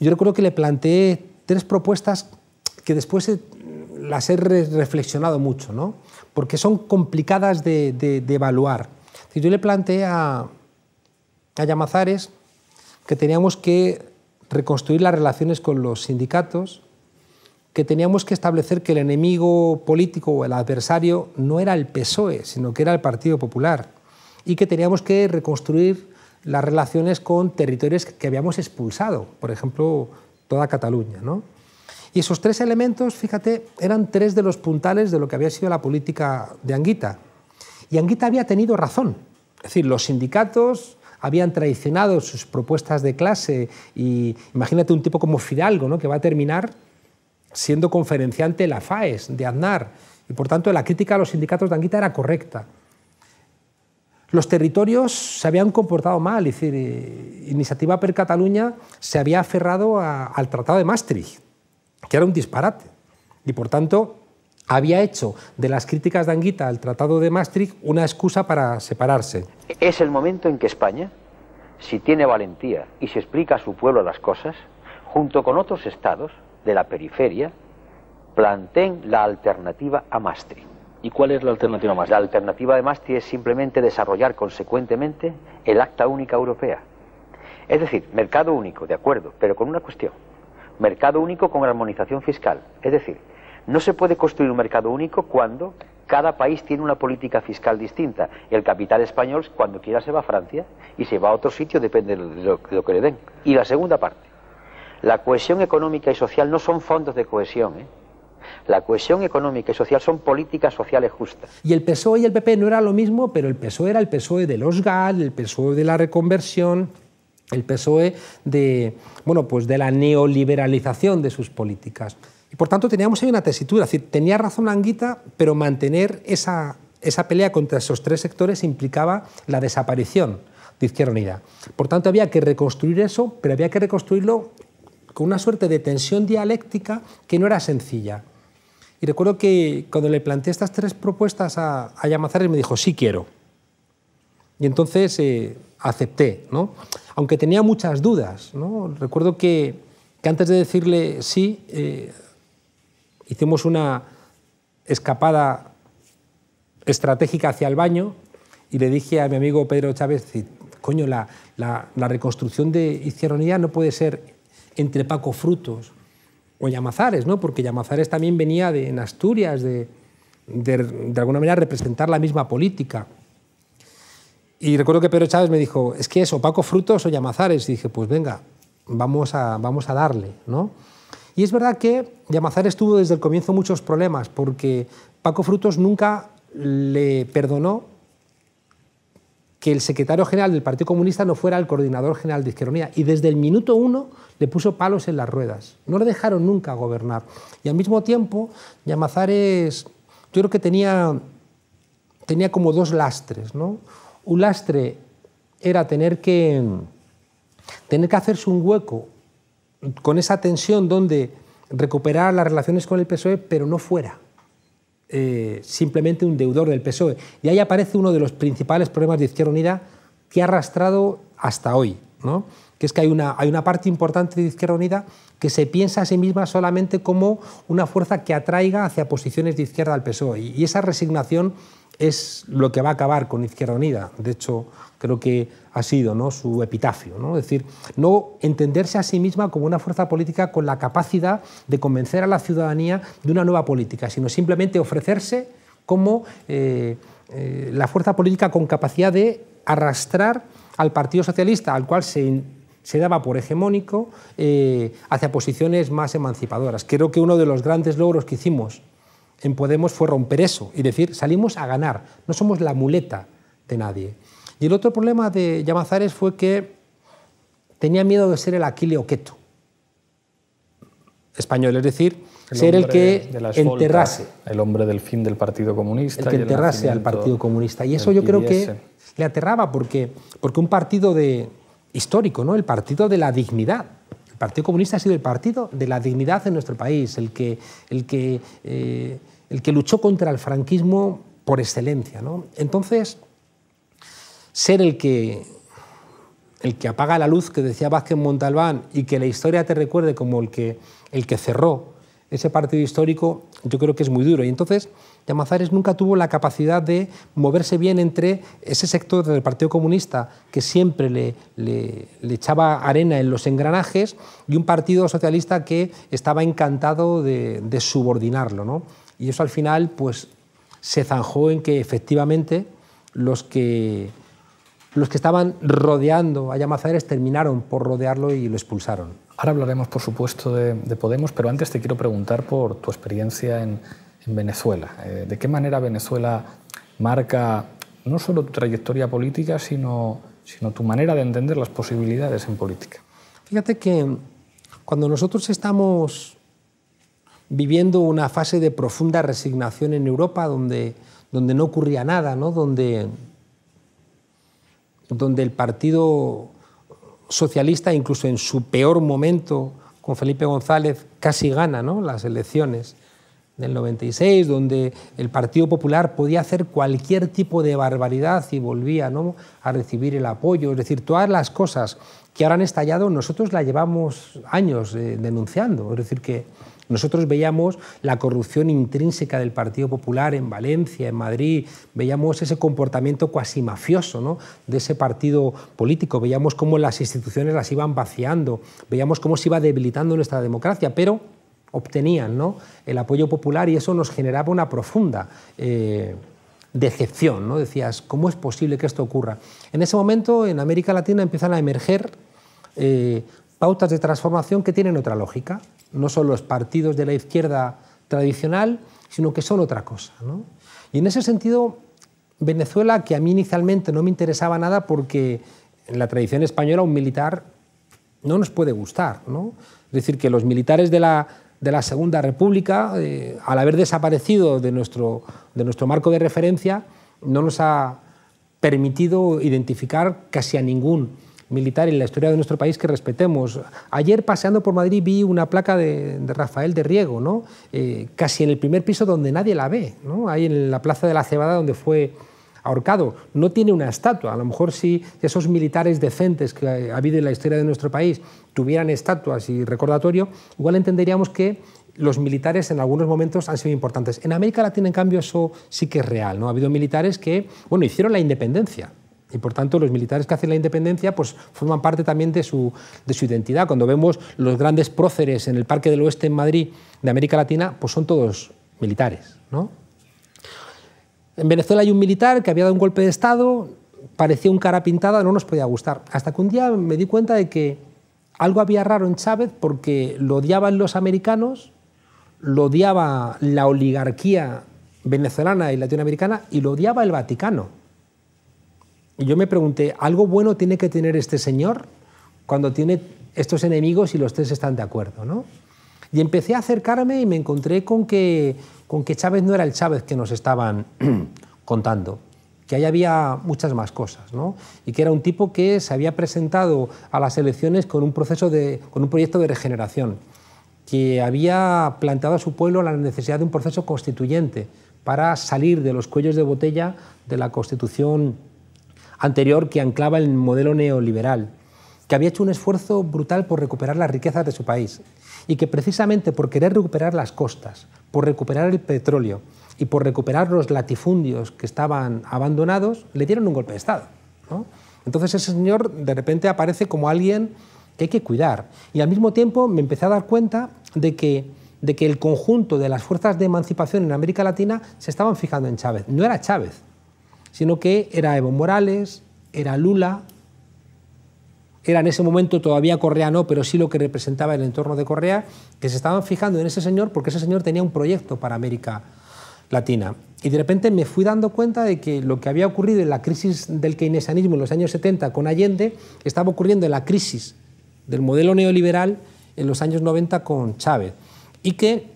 Yo recuerdo que le planteé tres propuestas que después eh, las he reflexionado mucho, porque son complicadas de, de, evaluar. Yo le planteé a, a que teníamos que reconstruir las relaciones con los sindicatos, que teníamos que establecer que el enemigo político o el adversario no era el PSOE, sino que era el Partido Popular, y que teníamos que reconstruir las relaciones con territorios que habíamos expulsado, por ejemplo, toda Cataluña. Y esos tres elementos, fíjate, eran tres de los puntales de lo que había sido la política de Anguita. Y Anguita había tenido razón. Es decir, los sindicatos habían traicionado sus propuestas de clase y imagínate un tipo como Fidalgo, ¿no? que va a terminar siendo conferenciante de la FAES, de Aznar, y por tanto la crítica a los sindicatos de Anguita era correcta. Los territorios se habían comportado mal, es decir, eh, Iniciativa per Cataluña se había aferrado al Tratado de Maastricht, que era un disparate, y por tanto había hecho de las críticas de Anguita al Tratado de Maastricht una excusa para separarse. Es el momento en que España, si tiene valentía y se explica a su pueblo las cosas, junto con otros estados, de la periferia planteen la alternativa a Maastricht. ¿Y cuál es la alternativa a La alternativa de Maastricht es simplemente desarrollar consecuentemente el Acta Única Europea. Es decir, mercado único, de acuerdo, pero con una cuestión. Mercado único con armonización fiscal. Es decir, no se puede construir un mercado único cuando cada país tiene una política fiscal distinta. El capital español, cuando quiera, se va a Francia y se va a otro sitio, depende de lo que le den. Y la segunda parte, la cohesión económica y social no son fondos de cohesión, ¿eh? La cohesión económica y social son políticas sociales justas. Y el PSOE y el PP no era lo mismo, pero el PSOE era el PSOE de los GAL, el PSOE de la reconversión, el PSOE de, bueno, pues de la neoliberalización de sus políticas. Y por tanto teníamos ahí una tesitura, es decir, tenía razón Anguita, pero mantener esa, esa pelea contra esos tres sectores implicaba la desaparición de Izquierda Unida. Por tanto había que reconstruir eso, pero había que reconstruirlo con una suerte de tensión dialéctica que no era sencilla. Y recuerdo que cuando le planteé estas tres propuestas a, a Yamazares me dijo, sí quiero. Y entonces eh, acepté, ¿no? aunque tenía muchas dudas. Recuerdo que, antes de decirle sí, eh, hicimos una escapada estratégica hacia el baño y le dije a mi amigo Pedro Chávez, coño, la, reconstrucción de Izquierda no puede ser entre Paco Frutos o Llamazares, ¿no? porque Llamazares también venía de, Asturias de, de, alguna manera representar la misma política. Y recuerdo que Pedro Chávez me dijo, es que eso, Paco Frutos o Llamazares. Y dije, pues venga, vamos a, vamos a darle. ¿no? Y es verdad que Llamazares tuvo desde el comienzo muchos problemas, porque Paco Frutos nunca le perdonó que el secretario general del Partido Comunista no fuera el coordinador general de Izquierda Unida. Y desde el minuto uno le puso palos en las ruedas. No le dejaron nunca gobernar. Y al mismo tiempo, Llamazares, yo creo que tenía, tenía como dos lastres. ¿no? Un lastre era tener que, tener que hacerse un hueco con esa tensión donde recuperar las relaciones con el PSOE, pero no fuera. Eh, simplemente un deudor del PSOE. Y ahí aparece uno de los principales problemas de Izquierda Unida que ha arrastrado hasta hoy que es que hay una, hay una parte importante de Izquierda Unida que se piensa a sí misma solamente como una fuerza que atraiga hacia posiciones de izquierda al PSOE. Y, esa resignación es lo que va a acabar con Izquierda Unida. De hecho, creo que ha sido ¿no? su epitafio. ¿no? Es decir, no entenderse a sí misma como una fuerza política con la capacidad de convencer a la ciudadanía de una nueva política, sino simplemente ofrecerse como eh, eh, la fuerza política con capacidad de arrastrar al Partido Socialista, al cual se, se daba por hegemónico, eh, hacia posiciones más emancipadoras. Creo que uno de los grandes logros que hicimos en Podemos fue romper eso y decir, salimos a ganar, no somos la muleta de nadie. Y el otro problema de Llamazares fue que tenía miedo de ser el Aquileo Queto español, es decir, ser el que enterrase. El hombre del fin del Partido Comunista. El que enterrase al Partido Comunista. Y eso yo creo que le aterraba porque, porque un partido de, histórico, ¿no? el partido de la dignidad, el Partido Comunista ha sido el partido de la dignidad en nuestro país, el que, el que, eh, el que luchó contra el franquismo por excelencia. Entonces, ser el que, el que apaga la luz que decía Vázquez Montalbán y que la historia te recuerde como el que, el que cerró ese partido histórico, yo creo que es muy duro. Y entonces, yamazares nunca tuvo la capacidad de moverse bien entre ese sector del Partido Comunista que siempre le, echaba arena en los engranajes y un Partido Socialista que estaba encantado de, subordinarlo. Y eso al final pues, se zanjó en que efectivamente los que, los que estaban rodeando a Llamazares terminaron por rodearlo y lo expulsaron. Ahora hablaremos, por supuesto, de Podemos, pero antes te quiero preguntar por tu experiencia en, Venezuela. Eh, ¿De qué manera Venezuela marca no solo tu trayectoria política, sino, sino tu manera de entender las posibilidades en política? Fíjate que cuando nosotros estamos viviendo una fase de profunda resignación en Europa, donde, donde no ocurría nada, Donde, donde el Partido Socialista, incluso en su peor momento, con Felipe González, casi gana las elecciones del 96, donde el Partido Popular podía hacer cualquier tipo de barbaridad y volvía ¿no? a recibir el apoyo. Es decir, todas las cosas que ahora han estallado, nosotros la llevamos años eh, denunciando. Es decir, que nosotros veíamos la corrupción intrínseca del Partido Popular en Valencia, en Madrid, veíamos ese comportamiento cuasi mafioso de ese partido político, veíamos cómo las instituciones las iban vaciando, veíamos cómo se iba debilitando nuestra democracia, pero obtenían el apoyo popular y eso nos generaba una profunda eh, decepción. ¿no? Decías, ¿cómo es posible que esto ocurra? En ese momento en América Latina empiezan a emerger eh, pautas de transformación que tienen otra lógica. No son los partidos de la izquierda tradicional, sino que son otra cosa. Y en ese sentido, Venezuela, que a mí inicialmente no me interesaba nada porque en la tradición española un militar no nos puede gustar. Es decir, que los militares de la de la Segunda República, eh, al haber desaparecido de nuestro, de nuestro marco de referencia, no nos ha permitido identificar casi a ningún militar en la historia de nuestro país que respetemos. Ayer paseando por Madrid vi una placa de, Rafael de Riego, ¿no? Eh, casi en el primer piso donde nadie la ve, ¿no? ahí en la Plaza de la Cebada donde fue ahorcado, no tiene una estatua. A lo mejor si esos militares decentes que ha habido en la historia de nuestro país tuvieran estatuas y recordatorio, igual entenderíamos que los militares en algunos momentos han sido importantes. En América Latina, en cambio, eso sí que es real. ¿no? Ha habido militares que bueno, hicieron la independencia. Y por tanto, los militares que hacen la independencia pues, forman parte también de su, de su identidad. Cuando vemos los grandes próceres en el Parque del Oeste en Madrid de América Latina, pues son todos militares. ¿no? En Venezuela hay un militar que había dado un golpe de Estado, parecía un cara pintada, no nos podía gustar. Hasta que un día me di cuenta de que algo había raro en Chávez porque lo odiaban los americanos, lo odiaba la oligarquía venezolana y latinoamericana y lo odiaba el Vaticano. Y yo me pregunté, ¿algo bueno tiene que tener este señor cuando tiene estos enemigos y los tres están de acuerdo? ¿no? Y empecé a acercarme y me encontré con que, con que Chávez no era el Chávez que nos estaban contando que ahí había muchas más cosas, y que era un tipo que se había presentado a las elecciones con un, proceso con un proyecto de regeneración, que había planteado a su pueblo la necesidad de un proceso constituyente para salir de los cuellos de botella de la constitución anterior que anclaba el modelo neoliberal que había hecho un esfuerzo brutal por recuperar las riquezas de su país y que precisamente por querer recuperar las costas, por recuperar el petróleo y por recuperar los latifundios que estaban abandonados, le dieron un golpe de Estado. Entonces ese señor de repente aparece como alguien que hay que cuidar. Y al mismo tiempo me empecé a dar cuenta de que, de que el conjunto de las fuerzas de emancipación en América Latina se estaban fijando en Chávez. No era Chávez, sino que era Evo Morales, era Lula, era en ese momento todavía Correa no, pero sí lo que representaba el entorno de Correa, que se estaban fijando en ese señor porque ese señor tenía un proyecto para América Latina. Y de repente me fui dando cuenta de que lo que había ocurrido en la crisis del keynesianismo en los años 70 con Allende estaba ocurriendo en la crisis del modelo neoliberal en los años 90 con Chávez. Y que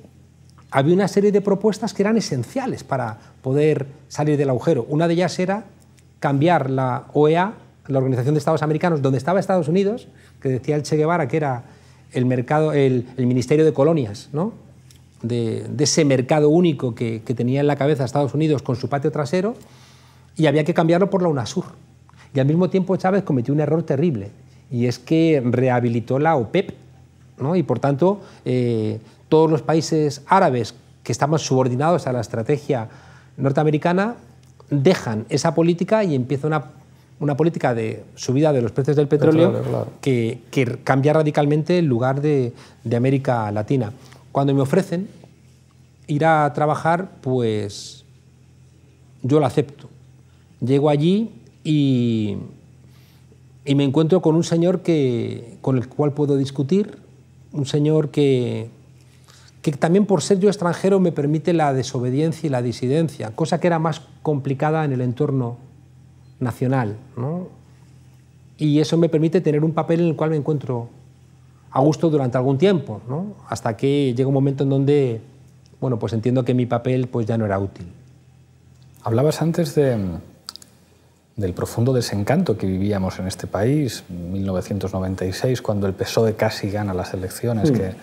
había una serie de propuestas que eran esenciales para poder salir del agujero. Una de ellas era cambiar la OEA la Organización de Estados Americanos, donde estaba Estados Unidos, que decía el Che Guevara que era el, mercado, el, Ministerio de Colonias, ¿no? de, ese mercado único que, tenía en la cabeza Estados Unidos con su patio trasero, y había que cambiarlo por la UNASUR. Y al mismo tiempo Chávez cometió un error terrible, y es que rehabilitó la OPEP, ¿no? y por tanto eh, todos los países árabes que estaban subordinados a la estrategia norteamericana dejan esa política y empieza una una política de subida de los precios del petróleo, que, que, cambia radicalmente el lugar de, América Latina. Cuando me ofrecen ir a trabajar, pues yo lo acepto. Llego allí y, y me encuentro con un señor que, con el cual puedo discutir, un señor que, que también por ser yo extranjero me permite la desobediencia y la disidencia, cosa que era más complicada en el entorno nacional. ¿no? Y eso me permite tener un papel en el cual me encuentro a gusto durante algún tiempo, ¿no? hasta que llega un momento en donde bueno, pues entiendo que mi papel pues ya no era útil. Hablabas antes del profundo desencanto que vivíamos en este país, 1996, cuando el PSOE casi gana las elecciones, mm. que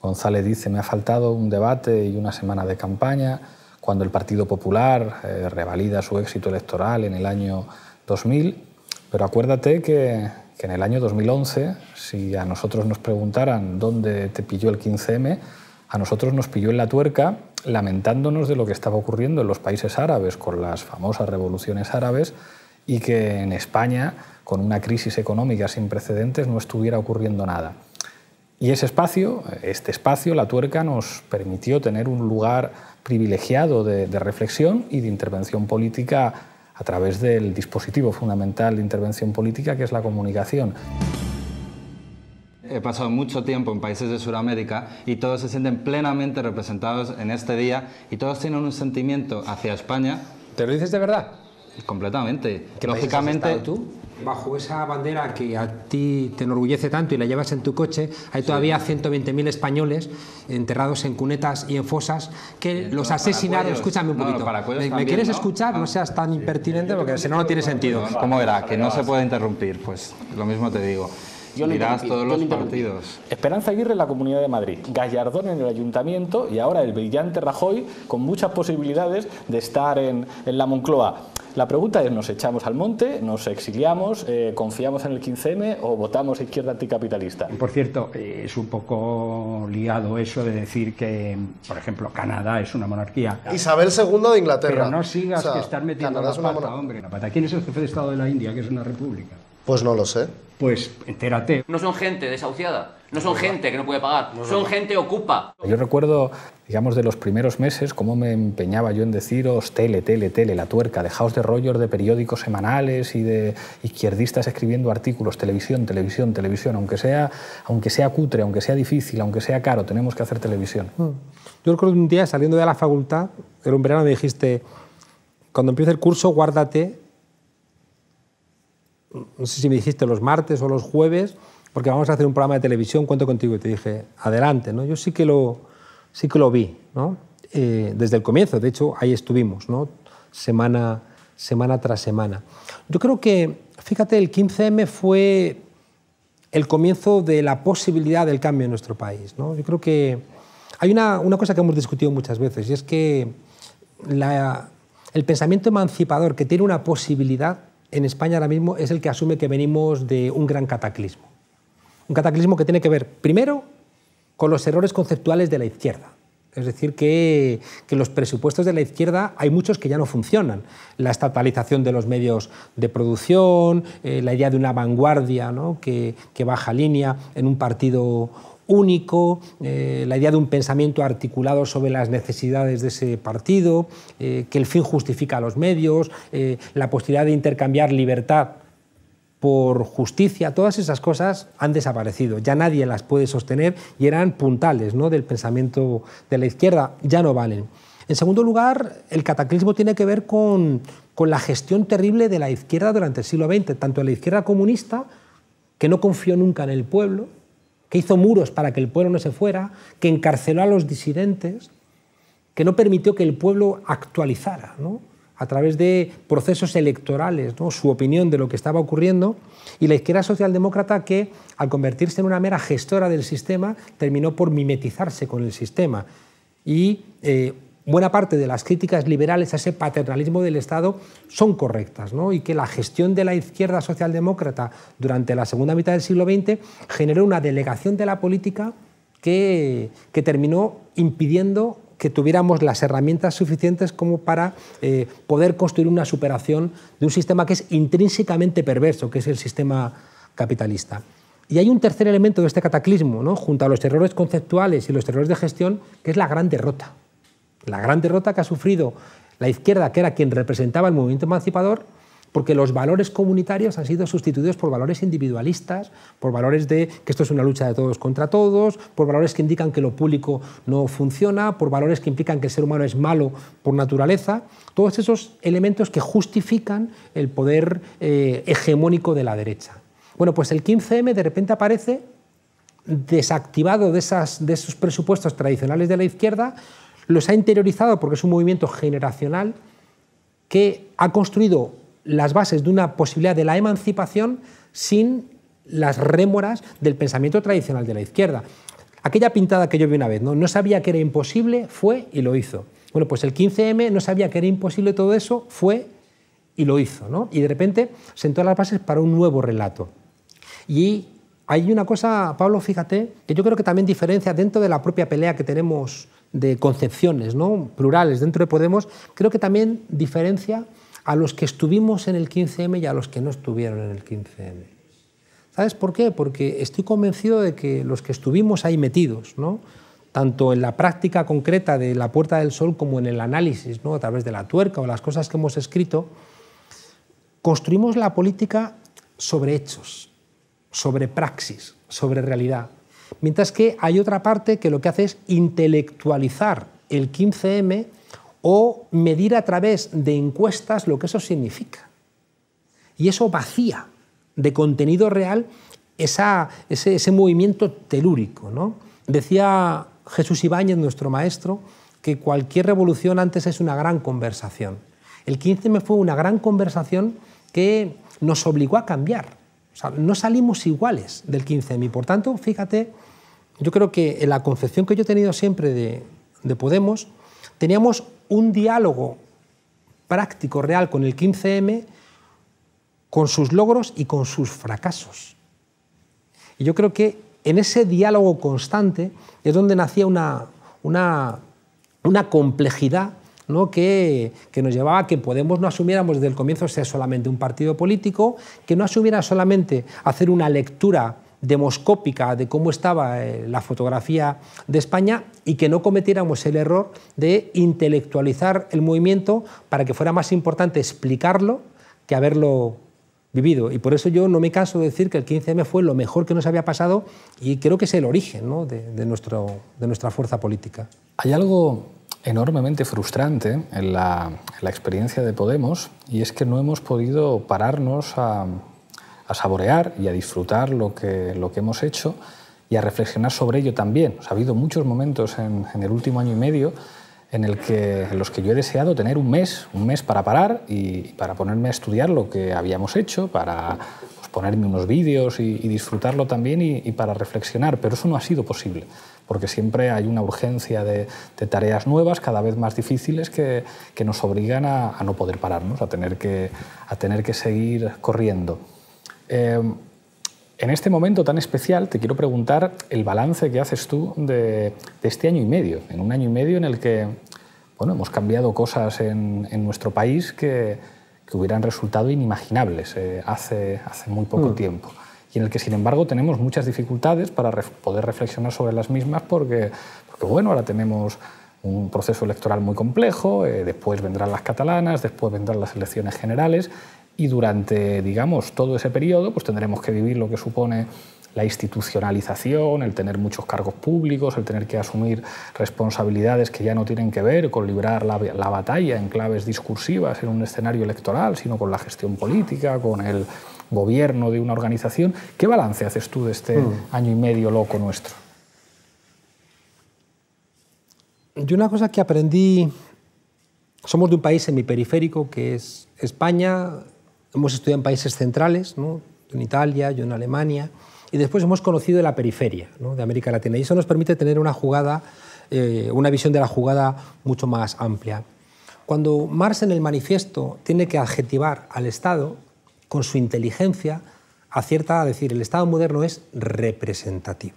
González dice, me ha faltado un debate y una semana de campaña cuando el Partido Popular eh, revalida su éxito electoral en el año 2000, pero acuérdate que, que, en el año 2011, si a nosotros nos preguntaran dónde te pilló el 15M, a nosotros nos pilló en la tuerca lamentándonos de lo que estaba ocurriendo en los países árabes con las famosas revoluciones árabes y que en España, con una crisis económica sin precedentes, no estuviera ocurriendo nada. Y ese espacio, este espacio, la tuerca, nos permitió tener un lugar privilegiado de, reflexión y de intervención política a través del dispositivo fundamental de intervención política que es la comunicación. He pasado mucho tiempo en países de Sudamérica y todos se sienten plenamente representados en este día y todos tienen un sentimiento hacia España. ¿Te lo dices de verdad? Completamente. Lógicamente, tú? bajo esa bandera que a ti te enorgullece tanto y la llevas en tu coche, hay todavía 120.000 españoles enterrados en cunetas y en fosas que eh, los asesinaron. Escúchame un poquito. ¿Me, quieres escuchar? no ah. seas tan impertinente porque si no, no tiene sentido. ¿Cómo era? Que no se puede interrumpir. Pues lo mismo te digo. Yo todos los partidos. Esperanza Aguirre en la Comunidad de Madrid, Gallardón en el Ayuntamiento y ahora el brillante Rajoy con muchas posibilidades de estar en la Moncloa. La pregunta es, ¿nos echamos al monte, nos exiliamos, eh, confiamos en el 15M o votamos izquierda anticapitalista? Por cierto, eh, es un poco liado eso de decir que, por ejemplo, Canadá es una monarquía. Isabel II de Inglaterra. no sigas que metiendo la pata, hombre. ¿Quién es el jefe de Estado de la India, que es una república? Pues no lo sé. Pues entérate. No son gente desahuciada, no son gente que no puede pagar, son gente ocupa. Yo recuerdo digamos, de los primeros meses, cómo me empeñaba yo en deciros tele, tele, tele, la tuerca, dejaos de rollos de periódicos semanales y de izquierdistas escribiendo artículos, televisión, televisión, televisión, aunque sea, aunque sea cutre, aunque sea difícil, aunque sea caro, tenemos que hacer televisión. Mm. Yo recuerdo un día saliendo de la facultad, era un verano, me dijiste, cuando empiece el curso, guárdate, no sé si me dijiste los martes o los jueves, porque vamos a hacer un programa de televisión, cuento contigo. Y te dije, adelante, ¿no? Yo sí que lo sí que lo vi, ¿no? Eh, desde el comienzo, de hecho, ahí estuvimos, ¿no? Semana, tras semana. Yo creo que, fíjate, el 15M fue el comienzo de la posibilidad del cambio en nuestro país. Yo creo que hay una, cosa que hemos discutido muchas veces y es que el pensamiento emancipador que tiene una posibilidad en España ahora mismo es el que asume que venimos de un gran cataclismo. Un cataclismo que tiene que ver primero con los errores conceptuales de la izquierda. Es decir, que, que, los presupuestos de la izquierda hay muchos que ya no funcionan. La estatalización de los medios de producción, eh, la idea de una vanguardia que, baja línea en un partido único, eh, la idea de un pensamiento articulado sobre las necesidades de ese partido, eh, que el fin justifica a los medios, la posibilidad de intercambiar libertad por justicia, todas esas cosas han desaparecido, ya nadie las puede sostener y eran puntales ¿no? del pensamiento de la izquierda, ya no valen. En segundo lugar, el cataclismo tiene que ver con, la gestión terrible de la izquierda durante el siglo XX, tanto de la izquierda comunista, que no confió nunca en el pueblo, que hizo muros para que el pueblo no se fuera, que encarceló a los disidentes, que no permitió que el pueblo actualizara. ¿no? a través de procesos electorales, su opinión de lo que estaba ocurriendo, y la izquierda socialdemócrata que, al convertirse en una mera gestora del sistema, terminó por mimetizarse con el sistema. Y eh, buena parte de las críticas liberales a ese paternalismo del Estado son correctas, y que la gestión de la izquierda socialdemócrata durante la segunda mitad del siglo XX generó una delegación de la política que, que terminó impidiendo que tuviéramos las herramientas suficientes como para eh, poder construir una superación de un sistema que es intrínsecamente perverso, que es el sistema capitalista. Y hay un tercer elemento de este cataclismo, junto a los errores conceptuales y los errores de gestión, que es la gran derrota. La gran derrota que ha sufrido la izquierda, que era quien representaba el movimiento emancipador, porque los valores comunitarios han sido sustituidos por valores individualistas, por valores de que esto es una lucha de todos contra todos, por valores que indican que lo público no funciona, por valores que implican que el ser humano es malo por naturaleza, todos esos elementos que justifican el poder eh, hegemónico de la derecha. Bueno, pues el 15M de repente aparece desactivado de, esas, de esos presupuestos tradicionales de la izquierda, los ha interiorizado porque es un movimiento generacional que ha construido las bases de una posibilidad de la emancipación sin las rémoras del pensamiento tradicional de la izquierda. Aquella pintada que yo vi una vez, ¿no? no sabía que era imposible, fue y lo hizo. Bueno, pues el 15M no sabía que era imposible todo eso, fue y lo hizo. ¿no? Y de repente sentó las bases para un nuevo relato. Y hay una cosa, Pablo, fíjate, que yo creo que también diferencia dentro de la propia pelea que tenemos de concepciones ¿no? plurales dentro de Podemos, creo que también diferencia a los que estuvimos en el 15M y a los que no estuvieron en el 15M. ¿Sabes por qué? Porque estoy convencido de que los que estuvimos ahí metidos, tanto en la práctica concreta de la Puerta del Sol como en el análisis, ¿no? a través de la tuerca o las cosas que hemos escrito, construimos la política sobre hechos, sobre praxis, sobre realidad. Mientras que hay otra parte que lo que hace es intelectualizar el 15M o medir a través de encuestas lo que eso significa. Y eso vacía de contenido real ese, movimiento telúrico. Decía Jesús Ibáñez, nuestro maestro, que cualquier revolución antes es una gran conversación. El 15 me fue una gran conversación que nos obligó a cambiar. no salimos iguales del 15M. Por tanto, fíjate, yo creo que la concepción que yo he tenido siempre de, de Podemos teníamos un diálogo práctico, real, con el 15M, con sus logros y con sus fracasos. Y yo creo que en ese diálogo constante es donde nacía una, una, complejidad Que, que, nos llevaba a que Podemos no asumiéramos desde el comienzo ser solamente un partido político, que no asumiera solamente hacer una lectura demoscópica de cómo estaba eh, la fotografía de España y que no cometiéramos el error de intelectualizar el movimiento para que fuera más importante explicarlo que haberlo vivido. Y por eso yo no me canso de decir que el 15M fue lo mejor que nos había pasado y creo que es el origen de, nuestro, de nuestra fuerza política. Hay algo enormemente frustrante en la experiencia de Podemos y es que no hemos podido pararnos a a saborear y a disfrutar lo que, lo que hemos hecho y a reflexionar sobre ello también. ha habido muchos momentos en, el último año y medio en, los que yo he deseado tener un mes, un mes para parar y para ponerme a estudiar lo que habíamos hecho, para pues, ponerme unos vídeos y, disfrutarlo también y, para reflexionar, pero eso no ha sido posible, porque siempre hay una urgencia de, tareas nuevas, cada vez más difíciles, que, nos obligan a, no poder pararnos, a tener a tener que seguir corriendo. Em, en este momento tan especial te quiero preguntar el balance que haces tú de, este año y medio, en un año y medio en el que bueno, hemos cambiado cosas en, nuestro país que, hubieran resultado inimaginables eh, hace, hace muy poco mm. tiempo y en el que sin embargo tenemos muchas dificultades para poder reflexionar sobre las mismas porque, bueno, ahora tenemos un proceso electoral muy complejo, eh, después vendrán las catalanas, después vendrán las elecciones generales y durante, digamos, todo ese periodo pues tendremos que vivir lo que supone la institucionalización, el tener muchos cargos públicos, el tener que asumir responsabilidades que ya no tienen que ver con librar la, batalla en claves discursivas en un escenario electoral, sino con la gestión política, con el gobierno de una organización. ¿Qué balance haces tú de este hmm. año y medio loco nuestro? Yo una cosa que aprendí, somos de un país semiperiférico que es España, hemos estudiado en países centrales, ¿no? en Italia, yo en Alemania, y después hemos conocido la periferia ¿no? de América Latina. Y eso nos permite tener una jugada, eh, una visión de la jugada mucho más amplia. Cuando Marx en el manifiesto tiene que adjetivar al Estado, con su inteligencia, acierta a decir el Estado moderno es representativo.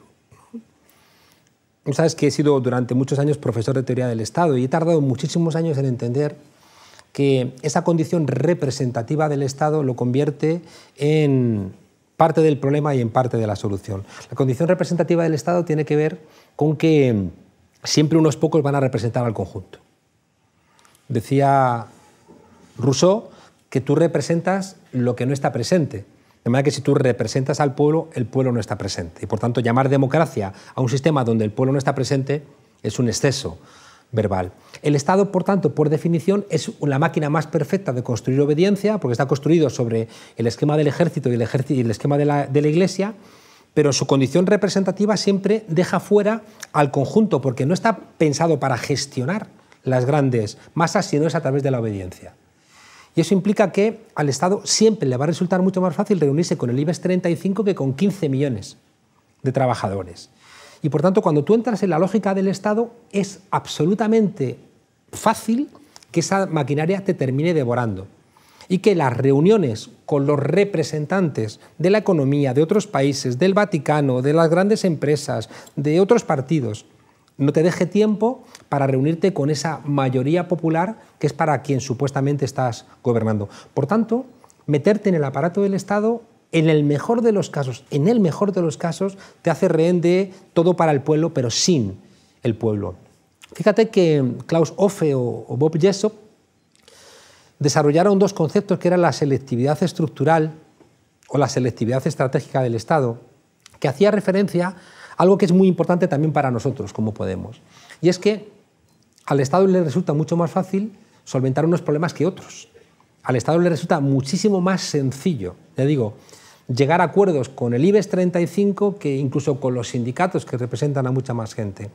Sabes que he sido durante muchos años profesor de teoría del Estado y he tardado muchísimos años en entender que esa condición representativa del Estado lo convierte en parte del problema y en parte de la solución. La condición representativa del Estado tiene que ver con que siempre unos pocos van a representar al conjunto. Decía Rousseau que tú representas lo que no está presente. De manera que si tú representas al pueblo, el pueblo no está presente. Y por tanto, llamar democracia a un sistema donde el pueblo no está presente es un exceso verbal. El Estado, por tanto, por definición, es la máquina más perfecta de construir obediencia, porque está construido sobre el esquema del ejército y el, esquema de la, Iglesia, pero su condición representativa siempre deja fuera al conjunto, porque no está pensado para gestionar las grandes masas, sino es a través de la obediencia. Y eso implica que al Estado siempre le va a resultar mucho más fácil reunirse con el IBEX 35 que con 15 millones de trabajadores. Y por tanto, cuando tú entras en la lógica del Estado, es absolutamente fácil que esa maquinaria te termine devorando y que las reuniones con los representantes de la economía de otros países, del Vaticano, de las grandes empresas, de otros partidos, no te deje tiempo para reunirte con esa mayoría popular que es para quien supuestamente estás gobernando. Por tanto, meterte en el aparato del Estado en el mejor de los casos, en el mejor de los casos, te hace rehén de todo para el pueblo, pero sin el pueblo. Fíjate que Klaus Offe o, Bob Jessop desarrollaron dos conceptos que eran la selectividad estructural o la selectividad estratégica del Estado, que hacía referencia a algo que es muy importante también para nosotros, como Podemos. Y es que al Estado le resulta mucho más fácil solventar unos problemas que otros. Al Estado le resulta muchísimo más sencillo, le digo, llegar a acuerdos con el IBEX 35 que incluso con los sindicatos que representan a mucha más gente.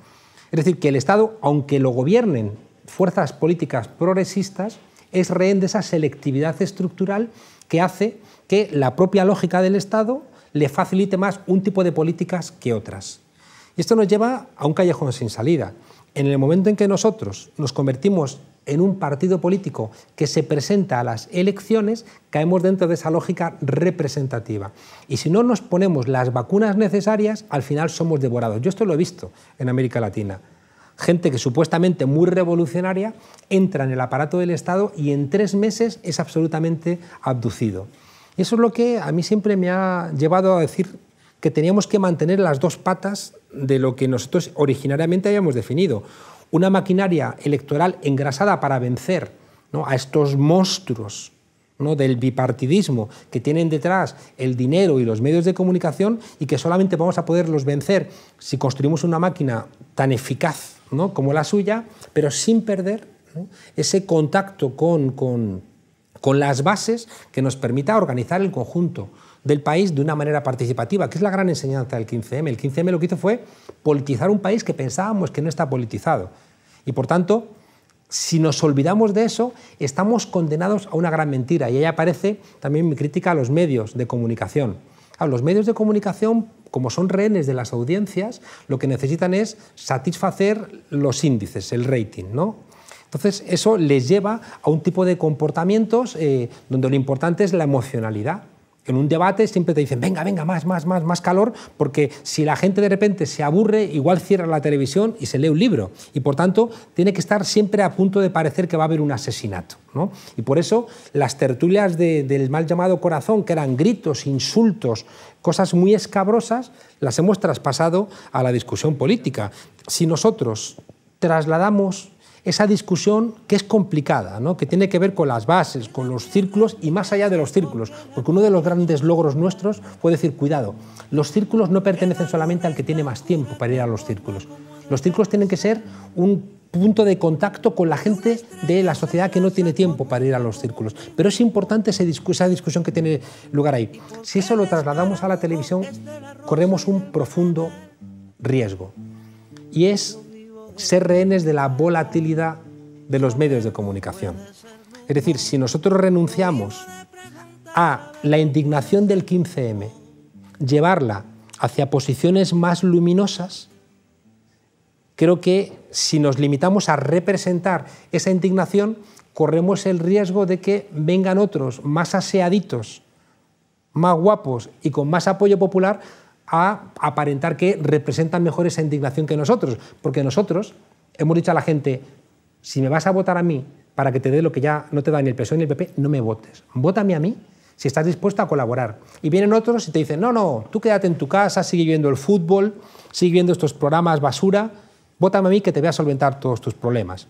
Es decir, que el Estado, aunque lo gobiernen fuerzas políticas progresistas, es rehén de esa selectividad estructural que hace que la propia lógica del Estado le facilite más un tipo de políticas que otras. Y esto nos lleva a un callejón sin salida. En el momento en que nosotros nos convertimos en un partido político que se presenta a las elecciones, caemos dentro de esa lógica representativa. Y si no nos ponemos las vacunas necesarias, al final somos devorados. Yo esto lo he visto en América Latina. Gente que supuestamente muy revolucionaria entra en el aparato del Estado y en tres meses es absolutamente abducido. Y eso es lo que a mí siempre me ha llevado a decir que teníamos que mantener las dos patas de lo que nosotros originariamente habíamos definido una maquinaria electoral engrasada para vencer a estos monstruos del bipartidismo que tienen detrás el dinero y los medios de comunicación y que solamente vamos a poderlos vencer si construimos una máquina tan eficaz como la suya, pero sin perder ese contacto con, con, las bases que nos permita organizar el conjunto del país de una manera participativa, que es la gran enseñanza del 15M. El 15M lo que hizo fue politizar un país que pensábamos que no está politizado. Y por tanto, si nos olvidamos de eso, estamos condenados a una gran mentira. Y ahí aparece también mi crítica a los medios de comunicación. A los medios de comunicación, como son rehenes de las audiencias, lo que necesitan es satisfacer los índices, el rating, ¿no? Entonces, eso les lleva a un tipo de comportamientos eh, donde lo importante es la emocionalidad. En un debate siempre te dicen, venga, venga, más, más, más, más calor, porque si la gente de repente se aburre, igual cierra la televisión y se lee un libro. Y por tanto, tiene que estar siempre a punto de parecer que va a haber un asesinato. Y por eso las tertulias del mal llamado corazón, que eran gritos, insultos, cosas muy escabrosas, las hemos traspasado a la discusión política. Si nosotros trasladamos esa discusión que es complicada, ¿no? que tiene que ver con las bases, con los círculos y más allá de los círculos, porque uno de los grandes logros nuestros fue decir, cuidado, los círculos no pertenecen solamente al que tiene más tiempo para ir a los círculos, los círculos tienen que ser un punto de contacto con la gente de la sociedad que no tiene tiempo para ir a los círculos. Pero es importante esa discusión que tiene lugar ahí. Si eso lo trasladamos a la televisión, corremos un profundo riesgo. Y es ser rehenes de la volatilidad de los medios de comunicación. Es decir, si nosotros renunciamos a la indignación del 15M, llevarla hacia posiciones más luminosas, creo que si nos limitamos a representar esa indignación, corremos el riesgo de que vengan otros más aseaditos, más guapos y con más apoyo popular a aparentar que representan mejor esa indignación que nosotros, porque nosotros hemos dicho a la gente, si me vas a votar a mí para que te dé lo que ya no te da ni el PSOE ni el PP, no me votes, vótame a mí si estás dispuesto a colaborar. Y vienen otros y te dicen, no, no, tú quédate en tu casa, sigue viendo el fútbol, sigue viendo estos programas basura, vótame a mí que te voy a solventar todos tus problemas.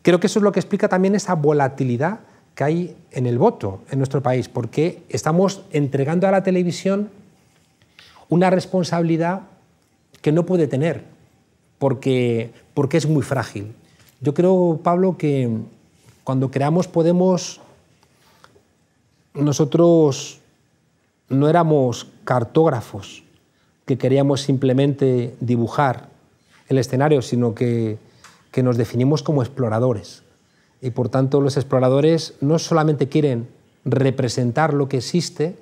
Creo que eso es lo que explica también esa volatilidad que hay en el voto en nuestro país, porque estamos entregando a la televisión una responsabilidad que no puede tener, porque, porque es muy frágil. Yo creo, Pablo, que cuando creamos Podemos, nosotros no éramos cartógrafos que queríamos simplemente dibujar el escenario, sino que, que nos definimos como exploradores. Y por tanto los exploradores no solamente quieren representar lo que existe,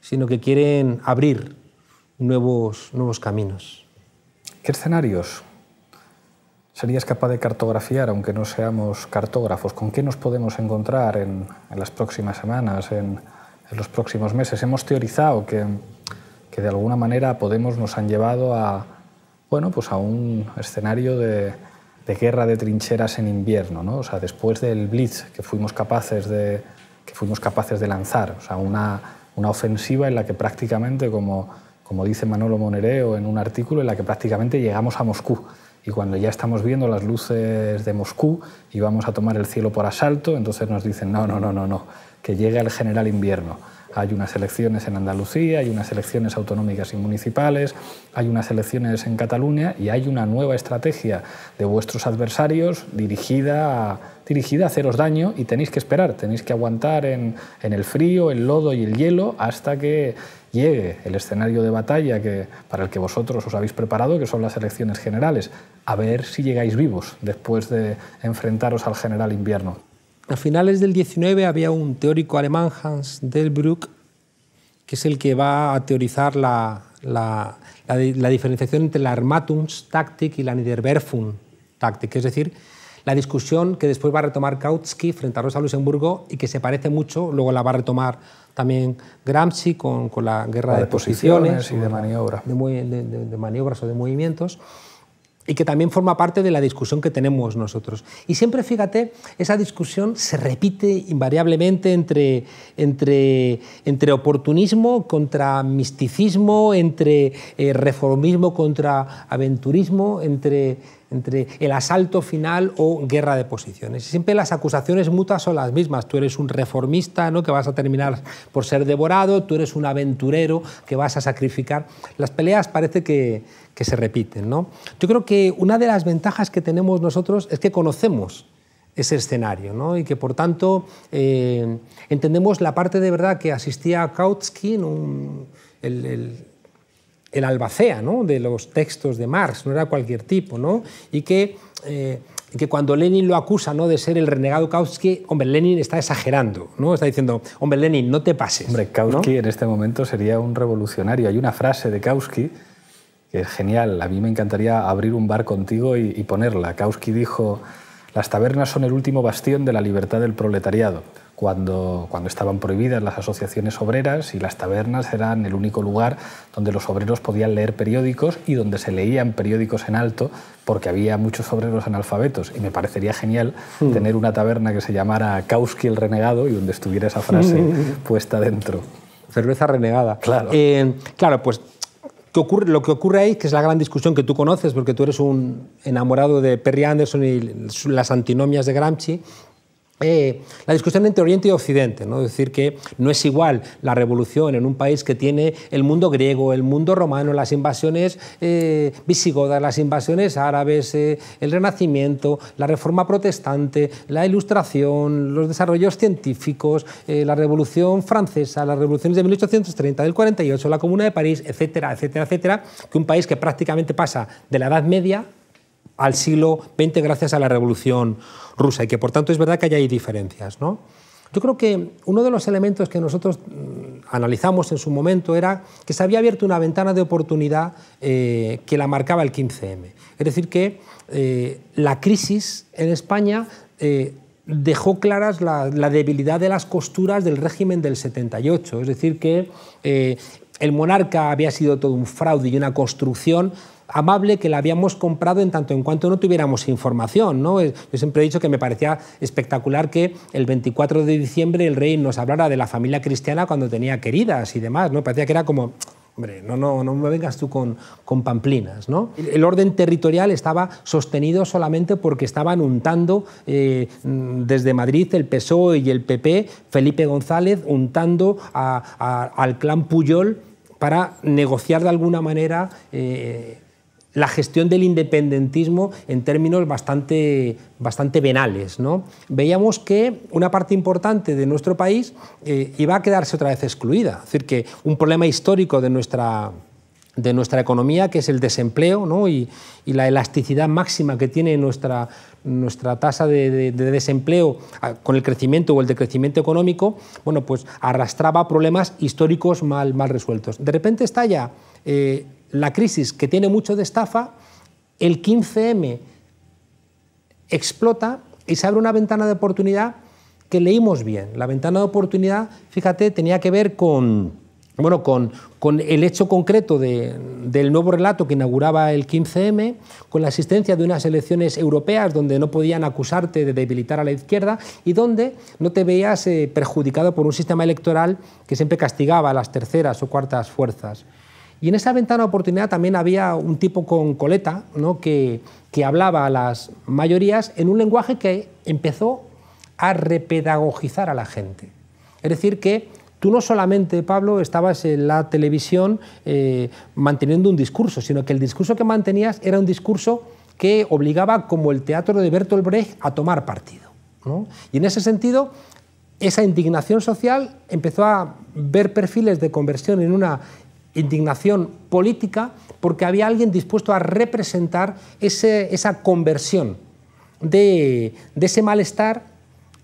sino que quieren abrir nuevos, nuevos caminos. ¿Qué escenarios serías capaz de cartografiar, aunque no seamos cartógrafos? ¿Con qué nos podemos encontrar en, las próximas semanas, en, en, los próximos meses? Hemos teorizado que, que de alguna manera Podemos nos han llevado a, bueno, pues a un escenario de, de guerra de trincheras en invierno, ¿no? o sea, después del Blitz que fuimos capaces de, que fuimos capaces de lanzar, o sea, una, una ofensiva en la que prácticamente como como dice Manolo Monereo en un artículo en la que prácticamente llegamos a Moscú. Y cuando ya estamos viendo las luces de Moscú y vamos a tomar el cielo por asalto, entonces nos dicen, no, no, no, no, no, que llegue el general invierno. Hay unas elecciones en Andalucía, hay unas elecciones autonómicas y municipales, hay unas elecciones en Cataluña y hay una nueva estrategia de vuestros adversarios dirigida a, dirigida a haceros daño y tenéis que esperar, tenéis que aguantar en, en el frío, el lodo y el hielo hasta que llegue el escenario de batalla que, para el que vosotros os habéis preparado, que son las elecciones generales. A ver si llegáis vivos después de enfrentaros al general invierno. A finales del 19 había un teórico alemán, Hans Delbrück, que es el que va a teorizar la, diferenciación entre la Armatungstaktik y la niederwerfung táctica, es decir, la discusión que después va a retomar Kautsky frente a Rosa Luxemburgo y que se parece mucho, luego la va a retomar también Gramsci con, la guerra de, posiciones, y de maniobras. de, maniobras o de movimientos y que también forma parte de la discusión que tenemos nosotros. Y siempre, fíjate, esa discusión se repite invariablemente entre, entre, entre oportunismo contra misticismo, entre eh, reformismo contra aventurismo, entre entre el asalto final o guerra de posiciones. Siempre las acusaciones mutuas son las mismas. Tú eres un reformista ¿no? que vas a terminar por ser devorado, tú eres un aventurero que vas a sacrificar. Las peleas parece que, se repiten. ¿no? Yo creo que una de las ventajas que tenemos nosotros es que conocemos ese escenario ¿no? y que por tanto eh, entendemos la parte de verdad que asistía Kautsky, un, el el albacea ¿no? de los textos de Marx, no era cualquier tipo, ¿no? y que, eh, que cuando Lenin lo acusa ¿no? de ser el renegado Kautsky, hombre, Lenin está exagerando, ¿no? está diciendo, hombre, Lenin, no te pases. Hombre, Kautsky en este momento sería un revolucionario. Hay una frase de Kautsky que es genial, a mí me encantaría abrir un bar contigo y ponerla. Kautsky dijo... Las tabernas son el último bastión de la libertad del proletariado. Cuando, cuando, estaban prohibidas las asociaciones obreras y las tabernas eran el único lugar donde los obreros podían leer periódicos y donde se leían periódicos en alto porque había muchos obreros analfabetos y me parecería genial hmm. tener una taberna que se llamara Kauski el Renegado y donde estuviera esa frase puesta dentro. Cerveza renegada. Claro. Eh, claro, pues lo que ocurre ahí, que es la gran discusión que tú conoces, porque tú eres un enamorado de Perry Anderson y las antinomias de Gramsci, eh, la discusión entre Oriente y Occidente, ¿no? es decir, que no es igual la revolución en un país que tiene el mundo griego, el mundo romano, las invasiones eh, visigodas, las invasiones árabes, eh, el Renacimiento, la Reforma protestante, la Ilustración, los desarrollos científicos, la Revolución francesa, las revoluciones de 1830, del 48, la Comuna de París, etcétera, etcétera, etcétera, que un país que prácticamente pasa de la Edad Media al siglo XX gracias a la Revolución Rusa y que por tanto es verdad que hay ahí diferencias. ¿no? Yo creo que uno de los elementos que nosotros mm, analizamos en su momento era que se había abierto una ventana de oportunidad eh, que la marcaba el 15M. Es decir, que eh, la crisis en España eh, dejó claras la, debilidad de las costuras del régimen del 78. Es decir, que el monarca había sido todo un fraude y una construcción amable que la habíamos comprado en tanto en cuanto no tuviéramos información. ¿no? Eh, yo siempre he dicho que me parecía espectacular que el 24 de diciembre el rey nos hablara de la familia cristiana cuando tenía queridas y demás. ¿no? Parecía que era como Hombre, no, no, no me vengas tú con, con pamplinas, ¿no? El, orden territorial estaba sostenido solamente porque estaban untando eh, desde Madrid el PSOE y el PP, Felipe González untando al clan Puyol para negociar de alguna manera eh, la gestión del independentismo en términos bastante, bastante venales. ¿no? Veíamos que una parte importante de nuestro país eh, iba a quedarse otra vez excluida. Es decir, que un problema histórico de nuestra de nuestra economía, que es el desempleo ¿no? y, y, la elasticidad máxima que tiene nuestra, nuestra tasa de, desempleo ah, con el crecimiento o el decrecimiento económico, bueno, pues arrastraba problemas históricos mal, mal resueltos. De repente estalla eh, la crisis que tiene mucho de estafa, el 15M explota y se abre una ventana de oportunidad que leímos bien. La ventana de oportunidad, fíjate, tenía que ver con, bueno, con, el hecho concreto del nuevo relato que inauguraba el 15M, con la asistencia de unas elecciones europeas donde no podían acusarte de debilitar a la izquierda y donde no te veías eh, perjudicado por un sistema electoral que siempre castigaba a las terceras o cuartas fuerzas. Y en esa ventana de oportunidad también había un tipo con coleta que, hablaba a las mayorías en un lenguaje que empezó a repedagogizar a la gente. Es decir, que tú no solamente, Pablo, estabas en la televisión eh, manteniendo un discurso, sino que el discurso que mantenías era un discurso que obligaba, como el teatro de Bertolt Brecht, a tomar partido. Y en ese sentido, esa indignación social empezó a ver perfiles de conversión en una indignación política porque había alguien dispuesto a representar esa conversión de, ese malestar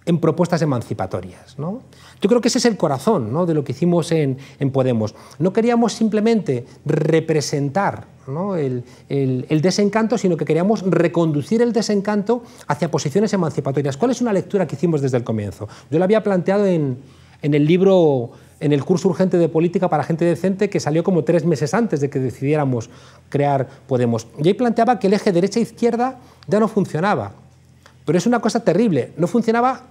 en propuestas emancipatorias. Yo creo que ese es el corazón ¿no? de lo que hicimos en, Podemos. No queríamos simplemente representar el, desencanto, sino que queríamos reconducir el desencanto hacia posiciones emancipatorias. ¿Cuál es una lectura que hicimos desde el comienzo? Yo la había planteado en, en el libro en el curso urgente de política para gente decente que salió como tres meses antes de que decidiéramos crear Podemos. Y ahí planteaba que el eje derecha-izquierda ya no funcionaba. Pero es una cosa terrible. No funcionaba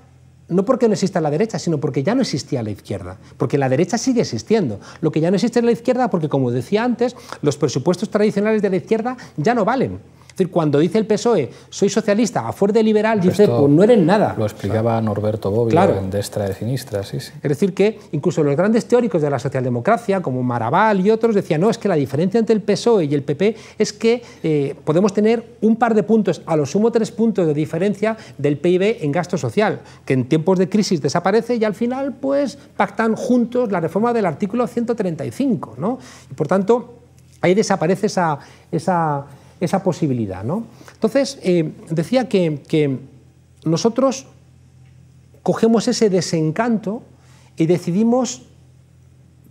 no porque no exista la derecha, sino porque ya no existía la izquierda, porque la derecha sigue existiendo. Lo que ya no existe es la izquierda porque, como decía antes, los presupuestos tradicionales de la izquierda ya no valen. Es decir, cuando dice el PSOE, soy socialista, a fuer de liberal, dice, pues no eres nada. Lo explicaba Norberto Bobbio de en Destra de Sinistra, Es decir, que incluso los grandes teóricos de la socialdemocracia, como Maraval y otros, decían, no, es que la diferencia entre el PSOE y el PP es que eh, podemos tener un par de puntos, a lo sumo tres puntos de diferencia del PIB en gasto social, que en tiempos de crisis desaparece y al final, pues, pactan juntos la reforma del artículo 135, ¿no? Y por tanto, ahí desaparece esa, esa esa posibilidad. ¿no? Entonces, eh, decía que, nosotros cogemos ese desencanto y decidimos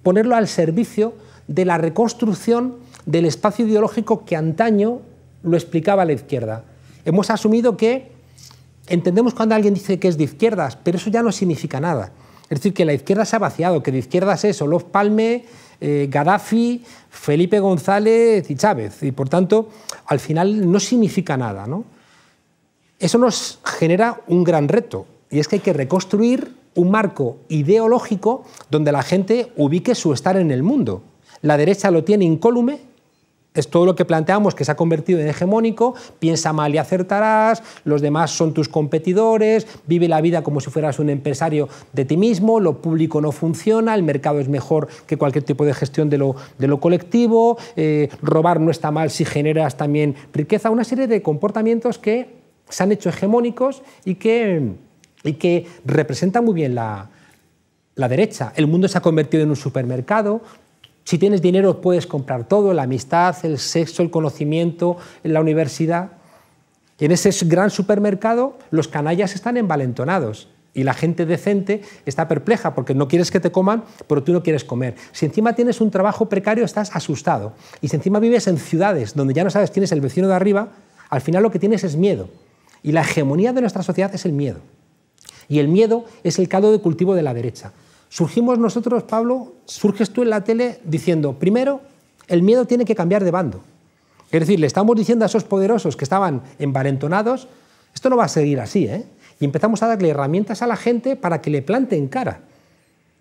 ponerlo al servicio de la reconstrucción del espacio ideológico que antaño lo explicaba la izquierda. Hemos asumido que entendemos cuando alguien dice que es de izquierdas, pero eso ya no significa nada. Es decir, que la izquierda se ha vaciado, que de izquierdas es los Palme, eh, Gaddafi, Felipe González y Chávez. Y por tanto, al final no significa nada. Eso nos genera un gran reto y es que hay que reconstruir un marco ideológico donde la gente ubique su estar en el mundo. La derecha lo tiene incólume es todo lo que planteamos que se ha convertido en hegemónico, piensa mal y acertarás, los demás son tus competidores, vive la vida como si fueras un empresario de ti mismo, lo público no funciona, el mercado es mejor que cualquier tipo de gestión de lo, colectivo, eh, robar no está mal si generas también riqueza, una serie de comportamientos que se han hecho hegemónicos y que, representan muy bien la derecha. El mundo se ha convertido en un supermercado, si tienes dinero puedes comprar todo, la amistad, el sexo, el conocimiento, la universidad. en ese gran supermercado los canallas están envalentonados y la gente decente está perpleja porque no quieres que te coman, pero tú no quieres comer. Si encima tienes un trabajo precario estás asustado. Y si encima vives en ciudades donde ya no sabes quién es el vecino de arriba, al final lo que tienes es miedo. Y la hegemonía de nuestra sociedad es el miedo. Y el miedo es el caldo de cultivo de la derecha. Surgimos nosotros, Pablo, surges tú en la tele diciendo, primero, el miedo tiene que cambiar de bando. Es decir, le estamos diciendo a esos poderosos que estaban envalentonados, esto no va a seguir así, ¿eh? Y empezamos a darle herramientas a la gente para que le planteen cara.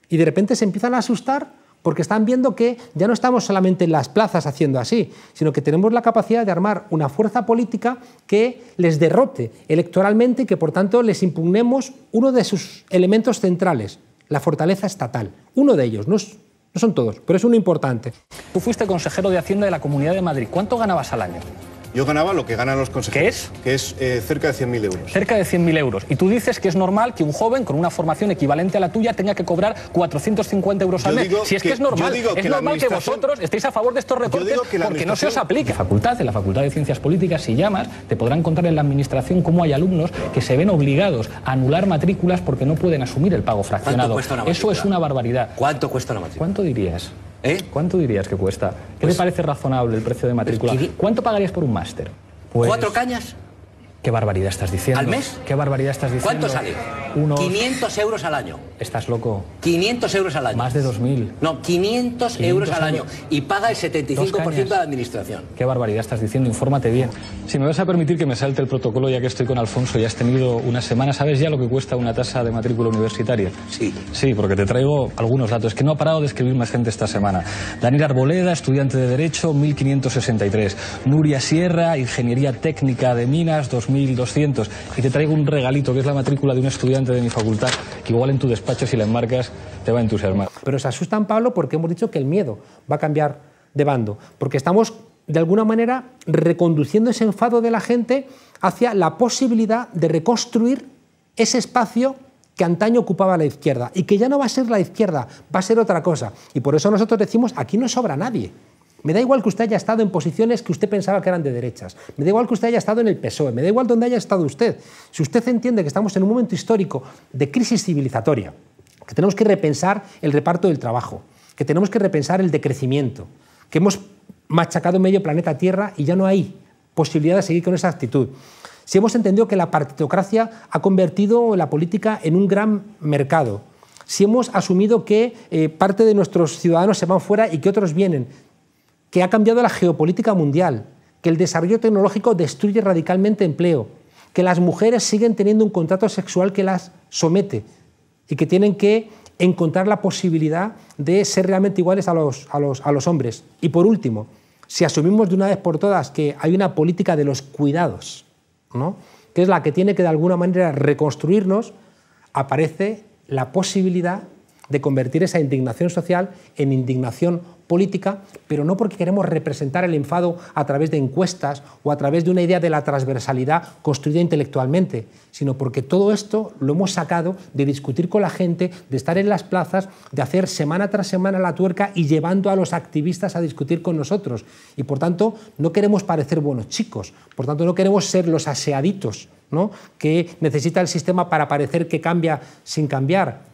Y de repente se empiezan a asustar porque están viendo que ya no estamos solamente en las plazas haciendo así, sino que tenemos la capacidad de armar una fuerza política que les derrote electoralmente y que por tanto les impugnemos uno de sus elementos centrales, la fortaleza estatal. Uno de ellos, no, son todos, pero es uno importante. Tú fuiste consejero de Hacienda de la Comunidad de Madrid. ¿Cuánto ganabas al año? Yo ganaba lo que ganan los consejeros. ¿Qué es? Que es eh, cerca de 100.000 euros. Cerca de 100.000 euros. Y tú dices que es normal que un joven con una formación equivalente a la tuya tenga que cobrar 450 euros al mes. Si es que, es normal, es normal que vosotros estéis a favor de estos recortes porque no se os aplica. En la facultad, en la Facultad de Ciencias Políticas, si llamas, te podrán contar en la administración cómo hay alumnos que se ven obligados a anular matrículas porque no pueden asumir el pago fraccionado. Eso es una barbaridad. ¿Cuánto cuesta una matrícula? ¿Cuánto dirías? ¿Eh? ¿Cuánto dirías que cuesta? ¿Qué te pues parece razonable el precio de pues matrícula? ¿Cuánto pagarías por un máster? ¿Cuatro pues cañas? ¿Qué barbaridad estás diciendo? ¿Al mes? ¿Qué barbaridad estás diciendo? ¿Cuánto sale? 500 euros al año. ¿Estás loco? 500 euros al año. Más de 2.000. No, 500, euros al año. Y paga el 75% de la administración. ¿Qué barbaridad estás diciendo? Infórmate bien. Si me vas a permitir que me salte el protocolo ya que estoy con Alfonso y has tenido una semana, ¿sabes ya lo que cuesta una tasa de matrícula universitaria? Sí. Sí, porque te traigo algunos datos. que no ha parado de escribir más gente esta semana. Daniel Arboleda, estudiante de Derecho, 1.563. Nuria Sierra, Ingeniería Técnica de Minas, 2.000. 1200 y te traigo un regalito que es la matrícula de un estudiante de mi facultad, que igual en tu despacho si la enmarcas te va a entusiasmar. Pero se asustan, Pablo, porque hemos dicho que el miedo va a cambiar de bando, porque estamos de alguna manera reconduciendo ese enfado de la gente hacia la posibilidad de reconstruir ese espacio que antaño ocupaba la izquierda y que ya no va a ser la izquierda, va a ser otra cosa. Y por eso nosotros decimos, aquí no sobra nadie. Me da igual que usted haya estado en posiciones que usted pensaba que eran de derechas. Me da igual que usted haya estado en el PSOE. Me da igual donde haya estado usted. Si usted entiende que estamos en un momento histórico de crisis civilizatoria, que tenemos que repensar el reparto del trabajo, que tenemos que repensar el decrecimiento, que hemos machacado medio planeta Tierra y ya no hay posibilidad de seguir con esa actitud. Si hemos entendido que la partidocracia ha convertido la política en un gran mercado, si hemos asumido que eh, parte de nuestros ciudadanos se van fuera y que otros vienen, que ha cambiado la geopolítica mundial, que el desarrollo tecnológico destruye radicalmente empleo, que las mujeres siguen teniendo un contrato sexual que las somete y que tienen que encontrar la posibilidad de ser realmente iguales a los, a los, hombres. Y por último, si asumimos de una vez por todas que hay una política de los cuidados, que es la que tiene que de alguna manera reconstruirnos, aparece la posibilidad de convertir esa indignación social en indignación política, pero no porque queremos representar el enfado a través de encuestas o a través de una idea de la transversalidad construida intelectualmente, sino porque todo esto lo hemos sacado de discutir con la gente, de estar en las plazas, de hacer semana tras semana la tuerca y llevando a los activistas a discutir con nosotros. Y por tanto, no queremos parecer buenos chicos, por tanto, no queremos ser los aseaditos que necesita el sistema para parecer que cambia sin cambiar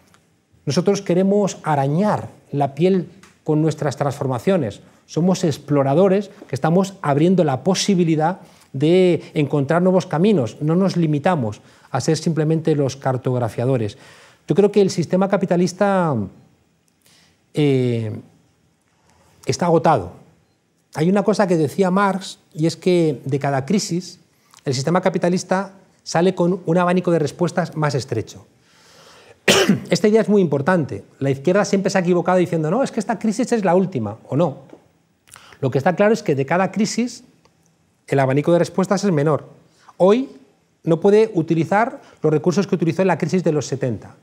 nosotros queremos arañar la piel con nuestras transformaciones. Somos exploradores que estamos abriendo la posibilidad de encontrar nuevos caminos. No nos limitamos a ser simplemente los cartografiadores. Yo creo que el sistema capitalista eh, está agotado. Hay una cosa que decía Marx y es que de cada crisis el sistema capitalista sale con un abanico de respuestas más estrecho. Esta idea es muy importante. La izquierda siempre se ha equivocado diciendo, no, es que esta crisis es la última, o no. Lo que está claro es que de cada crisis el abanico de respuestas es menor. Hoy no puede utilizar los recursos que utilizó en la crisis de los 70.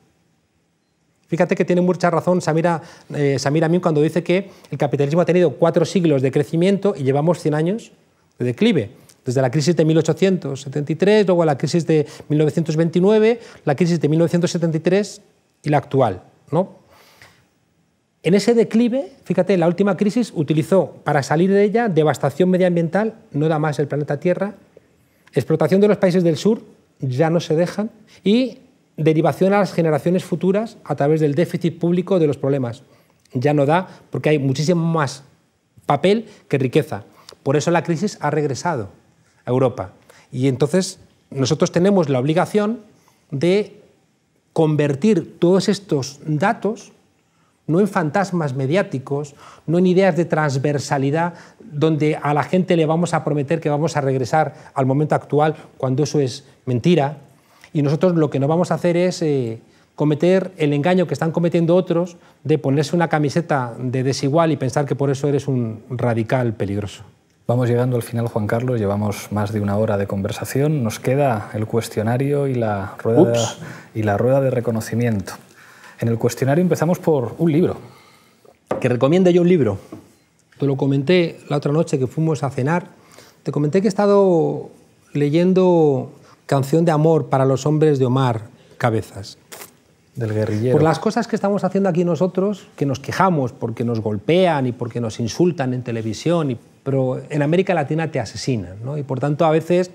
Fíjate que tiene mucha razón Samira, eh, Samira Mim cuando dice que el capitalismo ha tenido cuatro siglos de crecimiento y llevamos 100 años de declive desde la crisis de 1873, luego la crisis de 1929, la crisis de 1973 y la actual. ¿no? En ese declive, fíjate, la última crisis utilizó para salir de ella devastación medioambiental, no da más el planeta Tierra, explotación de los países del sur, ya no se dejan, y derivación a las generaciones futuras a través del déficit público de los problemas. Ya no da porque hay muchísimo más papel que riqueza. Por eso la crisis ha regresado. Europa. Y entonces nosotros tenemos la obligación de convertir todos estos datos no en fantasmas mediáticos, no en ideas de transversalidad donde a la gente le vamos a prometer que vamos a regresar al momento actual cuando eso es mentira. Y nosotros lo que no vamos a hacer es eh, cometer el engaño que están cometiendo otros de ponerse una camiseta de desigual y pensar que por eso eres un radical peligroso. Vamos llegando al final, Juan Carlos. Llevamos más de una hora de conversación. Nos queda el cuestionario y la rueda, de, y la rueda de reconocimiento. En el cuestionario empezamos por un libro. ¿Que recomiende yo un libro? Te lo comenté la otra noche que fuimos a cenar. Te comenté que he estado leyendo Canción de Amor para los Hombres de Omar Cabezas. Del guerrillero. Por las cosas que estamos haciendo aquí nosotros, que nos quejamos porque nos golpean y porque nos insultan en televisión y pero en América Latina te asesinan. ¿no? Y por tanto, a veces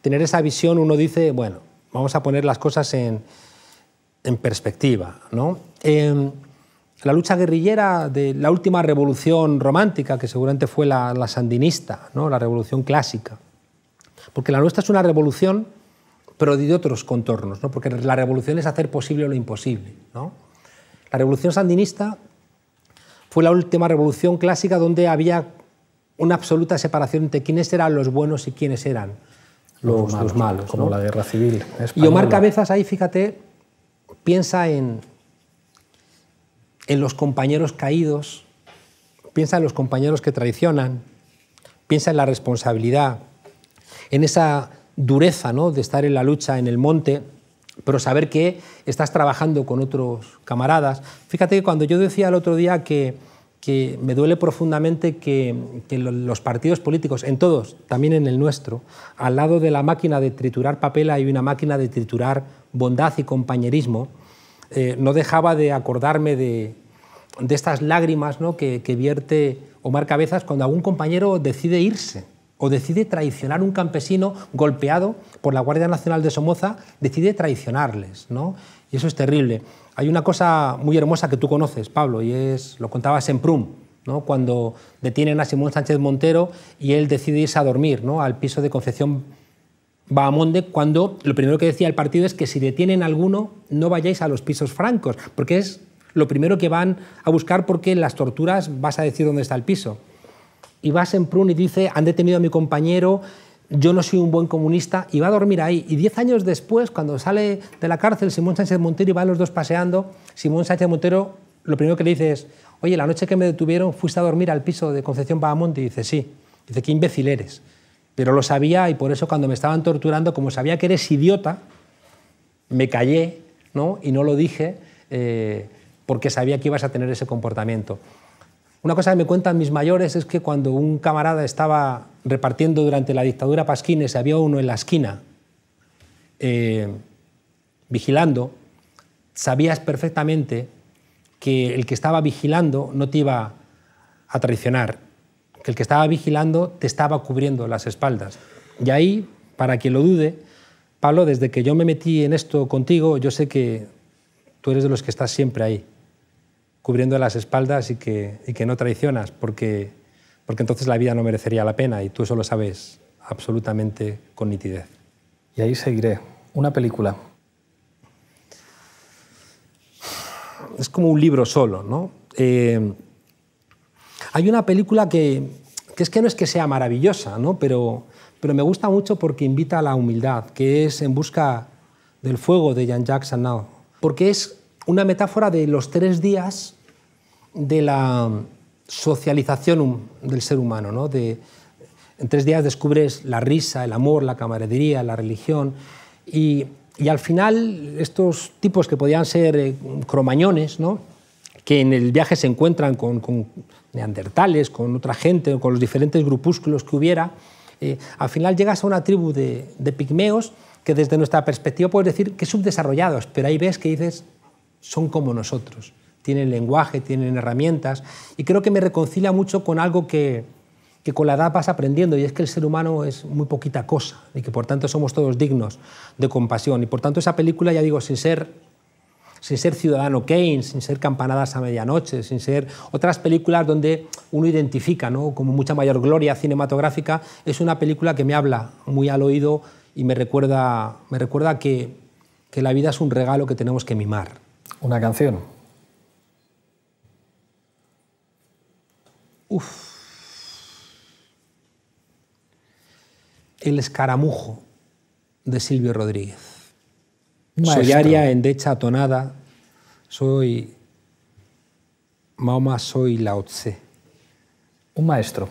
tener esa visión uno dice, bueno, vamos a poner las cosas en, perspectiva. ¿no? Em, la lucha guerrillera de la última revolución romántica, que seguramente fue la, la sandinista, ¿no? la revolución clásica. Porque la nuestra es una revolución, pero de otros contornos, ¿no? porque la revolución es hacer posible lo imposible. ¿no? La revolución sandinista fue la última revolución clásica donde había una absoluta separación entre quiénes eran los buenos y quiénes eran los, malos, Como la guerra civil. Y Omar Cabezas ahí, fíjate, piensa en, en los compañeros caídos, piensa en los compañeros que traicionan, piensa en la responsabilidad, en esa dureza ¿no? de estar en la lucha en el monte, pero saber que estás trabajando con otros camaradas. Fíjate que cuando yo decía el otro día que que me duele profundamente que, los partidos políticos, en todos, también en el nuestro, al lado de la máquina de triturar papel hay una máquina de triturar bondad y compañerismo, eh, no dejaba de acordarme de, estas lágrimas que, vierte Omar Cabezas cuando algún compañero decide irse o decide traicionar un campesino golpeado por la Guardia Nacional de Somoza, decide traicionarles. Y eso es terrible. Hay una cosa muy hermosa que tú conoces, Pablo, y es, lo contabas en Prum, ¿no? cuando detienen a Simón Sánchez Montero y él decide irse a dormir ¿no? al piso de Concepción Bahamonde, cuando lo primero que decía el partido es que si detienen a alguno, no vayáis a los pisos francos, porque es lo primero que van a buscar porque en las torturas vas a decir dónde está el piso. Y vas en Prum y dice, han detenido a mi compañero, yo no soy un buen comunista y va a dormir ahí. Y diez años después, cuando sale de la cárcel Simón Sánchez Montero y van los dos paseando, Simón Sánchez Montero lo primero que le dice es, oye, la noche que me detuvieron fuiste a dormir al piso de Concepción Bahamonte y dice, sí, dice, qué imbécil eres. Pero lo sabía y por eso cuando me estaban torturando, como sabía que eres idiota, me callé ¿no? y no lo dije eh, porque sabía que ibas a tener ese comportamiento. Una cosa que me cuentan mis mayores es que cuando un camarada estaba repartiendo durante la dictadura pasquines, había uno en la esquina eh, vigilando, sabías perfectamente que el que estaba vigilando no te iba a traicionar, que el que estaba vigilando te estaba cubriendo las espaldas. Y ahí, para quien lo dude, Pablo, desde que yo me metí en esto contigo, yo sé que tú eres de los que estás siempre ahí cubriendo las espaldas y que, no traicionas, porque, porque entonces la vida no merecería la pena y tú eso lo sabes absolutamente con nitidez. Y ahí seguiré. Una película. Es como un libro solo, ¿no? Eh, hay una película que, que, es que no es que sea maravillosa, ¿no? Pero, pero me gusta mucho porque invita a la humildad, que es En busca del fuego de Jean-Jacques now porque es una metáfora de los tres días de la socialización del ser humano. ¿no? De, en tres días descubres la risa, el amor, la camaradería, la religión. Y, al final, estos tipos que podían ser eh, cromañones, que en el viaje se encuentran con, neandertales, con otra gente, con los diferentes grupúsculos que hubiera, eh, al final llegas a una tribu de, de pigmeos que desde nuestra perspectiva puedes decir que subdesarrollados, pero ahí ves que dices, son como nosotros, tienen lenguaje, tienen herramientas, y creo que me reconcilia mucho con algo que, que con la edad vas aprendiendo, y es que el ser humano es muy poquita cosa, y que por tanto somos todos dignos de compasión, y por tanto esa película, ya digo, sin ser sin ser Ciudadano Kane, sin ser Campanadas a Medianoche, sin ser otras películas donde uno identifica, ¿no? como mucha mayor gloria cinematográfica, es una película que me habla muy al oído y me recuerda, me recuerda que, que la vida es un regalo que tenemos que mimar. Una canción. Uf. El escaramujo de Silvio Rodríguez. Maestro. Soy aria, endecha, tonada. Soy Mahoma, soy laotse. Un maestro.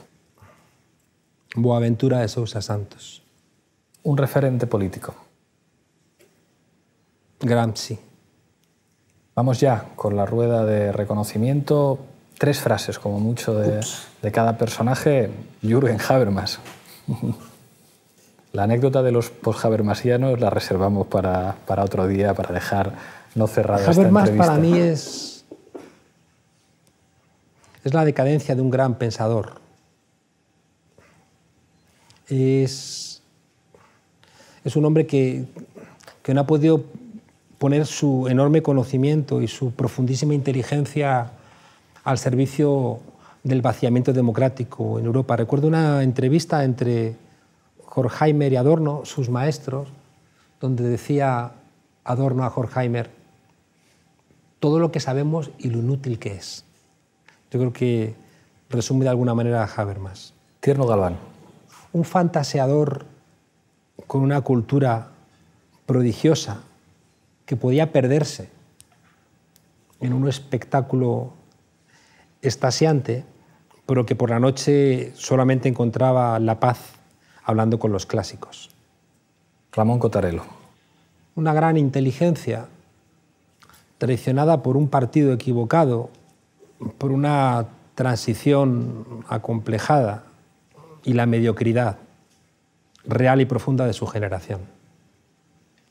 Boaventura de Sousa Santos. Un referente político. Gramsci. Vamos ya con la rueda de reconocimiento. Tres frases, como mucho, de, cada personaje. Jürgen Habermas. la anécdota de los post-habermasianos la reservamos para, otro día, para dejar no cerrada esta entrevista. para mí es, es la decadencia de un gran pensador. Es, es un hombre que, que no ha podido poner su enorme conocimiento y su profundísima inteligencia al servicio del vaciamiento democrático en Europa. Recuerdo una entrevista entre Horkheimer y Adorno, sus maestros, donde decía Adorno a Horkheimer, todo lo que sabemos y lo inútil que es. Yo creo que resume de alguna manera a Habermas. Tierno Galván. Un fantaseador con una cultura prodigiosa, que podía perderse en un espectáculo estasiante, pero que por la noche solamente encontraba la paz hablando con los clásicos. Ramón Cotarelo. Una gran inteligencia, traicionada por un partido equivocado, por una transición acomplejada y la mediocridad real y profunda de su generación.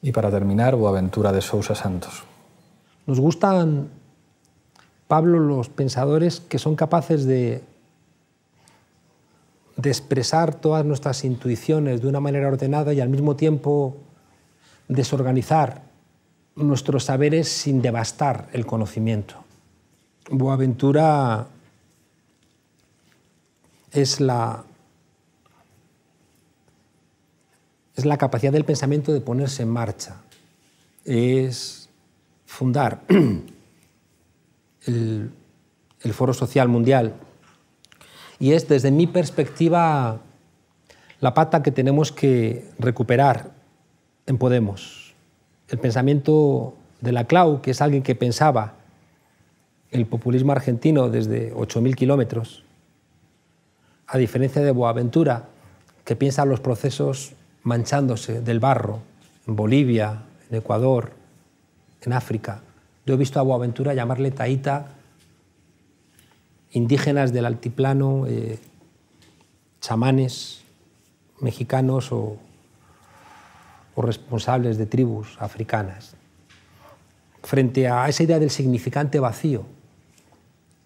Y para terminar, Boaventura de Sousa Santos. Nos gustan, Pablo, los pensadores que son capaces de, de expresar todas nuestras intuiciones de una manera ordenada y al mismo tiempo desorganizar nuestros saberes sin devastar el conocimiento. Boaventura es la es la capacidad del pensamiento de ponerse en marcha, es fundar el, Foro Social Mundial y es, desde mi perspectiva, la pata que tenemos que recuperar en Podemos. El pensamiento de la Clau, que es alguien que pensaba el populismo argentino desde 8.000 kilómetros, a diferencia de Boaventura, que piensa los procesos manchándose del barro en Bolivia, en Ecuador, en África. Yo he visto a Boaventura llamarle taíta indígenas del altiplano, eh, chamanes mexicanos o, o responsables de tribus africanas. Frente a esa idea del significante vacío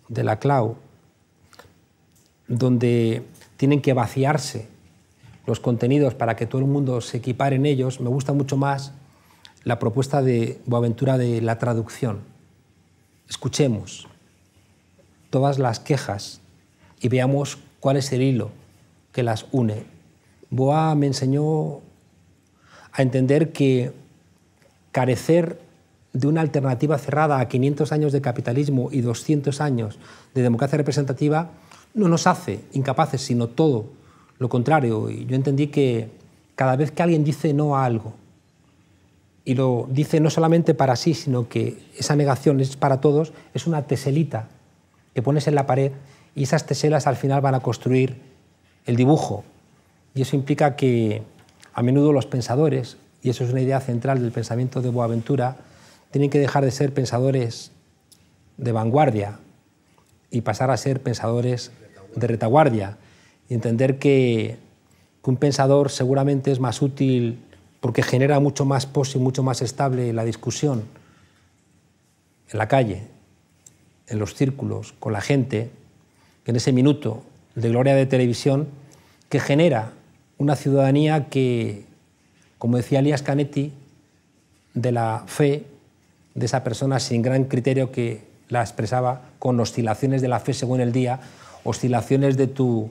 de la clau, donde tienen que vaciarse los contenidos para que todo el mundo se equipare en ellos, me gusta mucho más la propuesta de Boaventura de la traducción. Escuchemos todas las quejas y veamos cuál es el hilo que las une. Boa me enseñó a entender que carecer de una alternativa cerrada a 500 años de capitalismo y 200 años de democracia representativa no nos hace incapaces, sino todo lo contrario. yo entendí que cada vez que alguien dice no a algo, y lo dice no solamente para sí, sino que esa negación es para todos, es una teselita que pones en la pared y esas teselas al final van a construir el dibujo. Y eso implica que a menudo los pensadores, y eso es una idea central del pensamiento de Boaventura, tienen que dejar de ser pensadores de vanguardia y pasar a ser pensadores de retaguardia y entender que, un pensador seguramente es más útil porque genera mucho más y mucho más estable la discusión en la calle, en los círculos, con la gente, que en ese minuto de gloria de televisión, que genera una ciudadanía que, como decía Elias Canetti, de la fe de esa persona sin gran criterio que la expresaba con oscilaciones de la fe según el día, oscilaciones de tu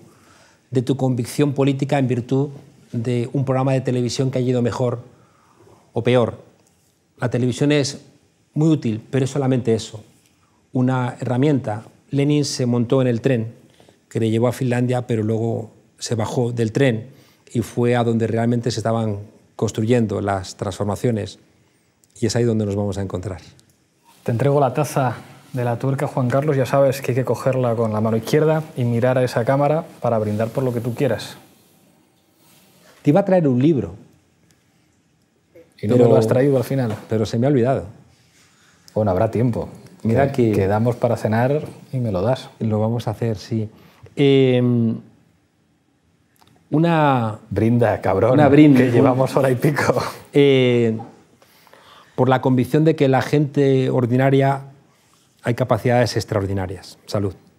de tu convicción política en virtud de un programa de televisión que haya ido mejor o peor. La televisión es muy útil, pero es solamente eso, una herramienta. Lenin se montó en el tren que le llevó a Finlandia, pero luego se bajó del tren y fue a donde realmente se estaban construyendo las transformaciones. Y es ahí donde nos vamos a encontrar. Te entrego la taza de la tuerca, Juan Carlos, ya sabes que hay que cogerla con la mano izquierda y mirar a esa cámara para brindar por lo que tú quieras. Te iba a traer un libro. Y no me lo has traído al final. Pero se me ha olvidado. Bueno, habrá tiempo. Mira que, Quedamos para cenar y me lo das. y Lo vamos a hacer, sí. Em, una... Brinda, cabrón. Una brinda. Que llevamos hora y pico. Eh, por la convicción de que la gente ordinaria hay capacidades extraordinarias. Salud.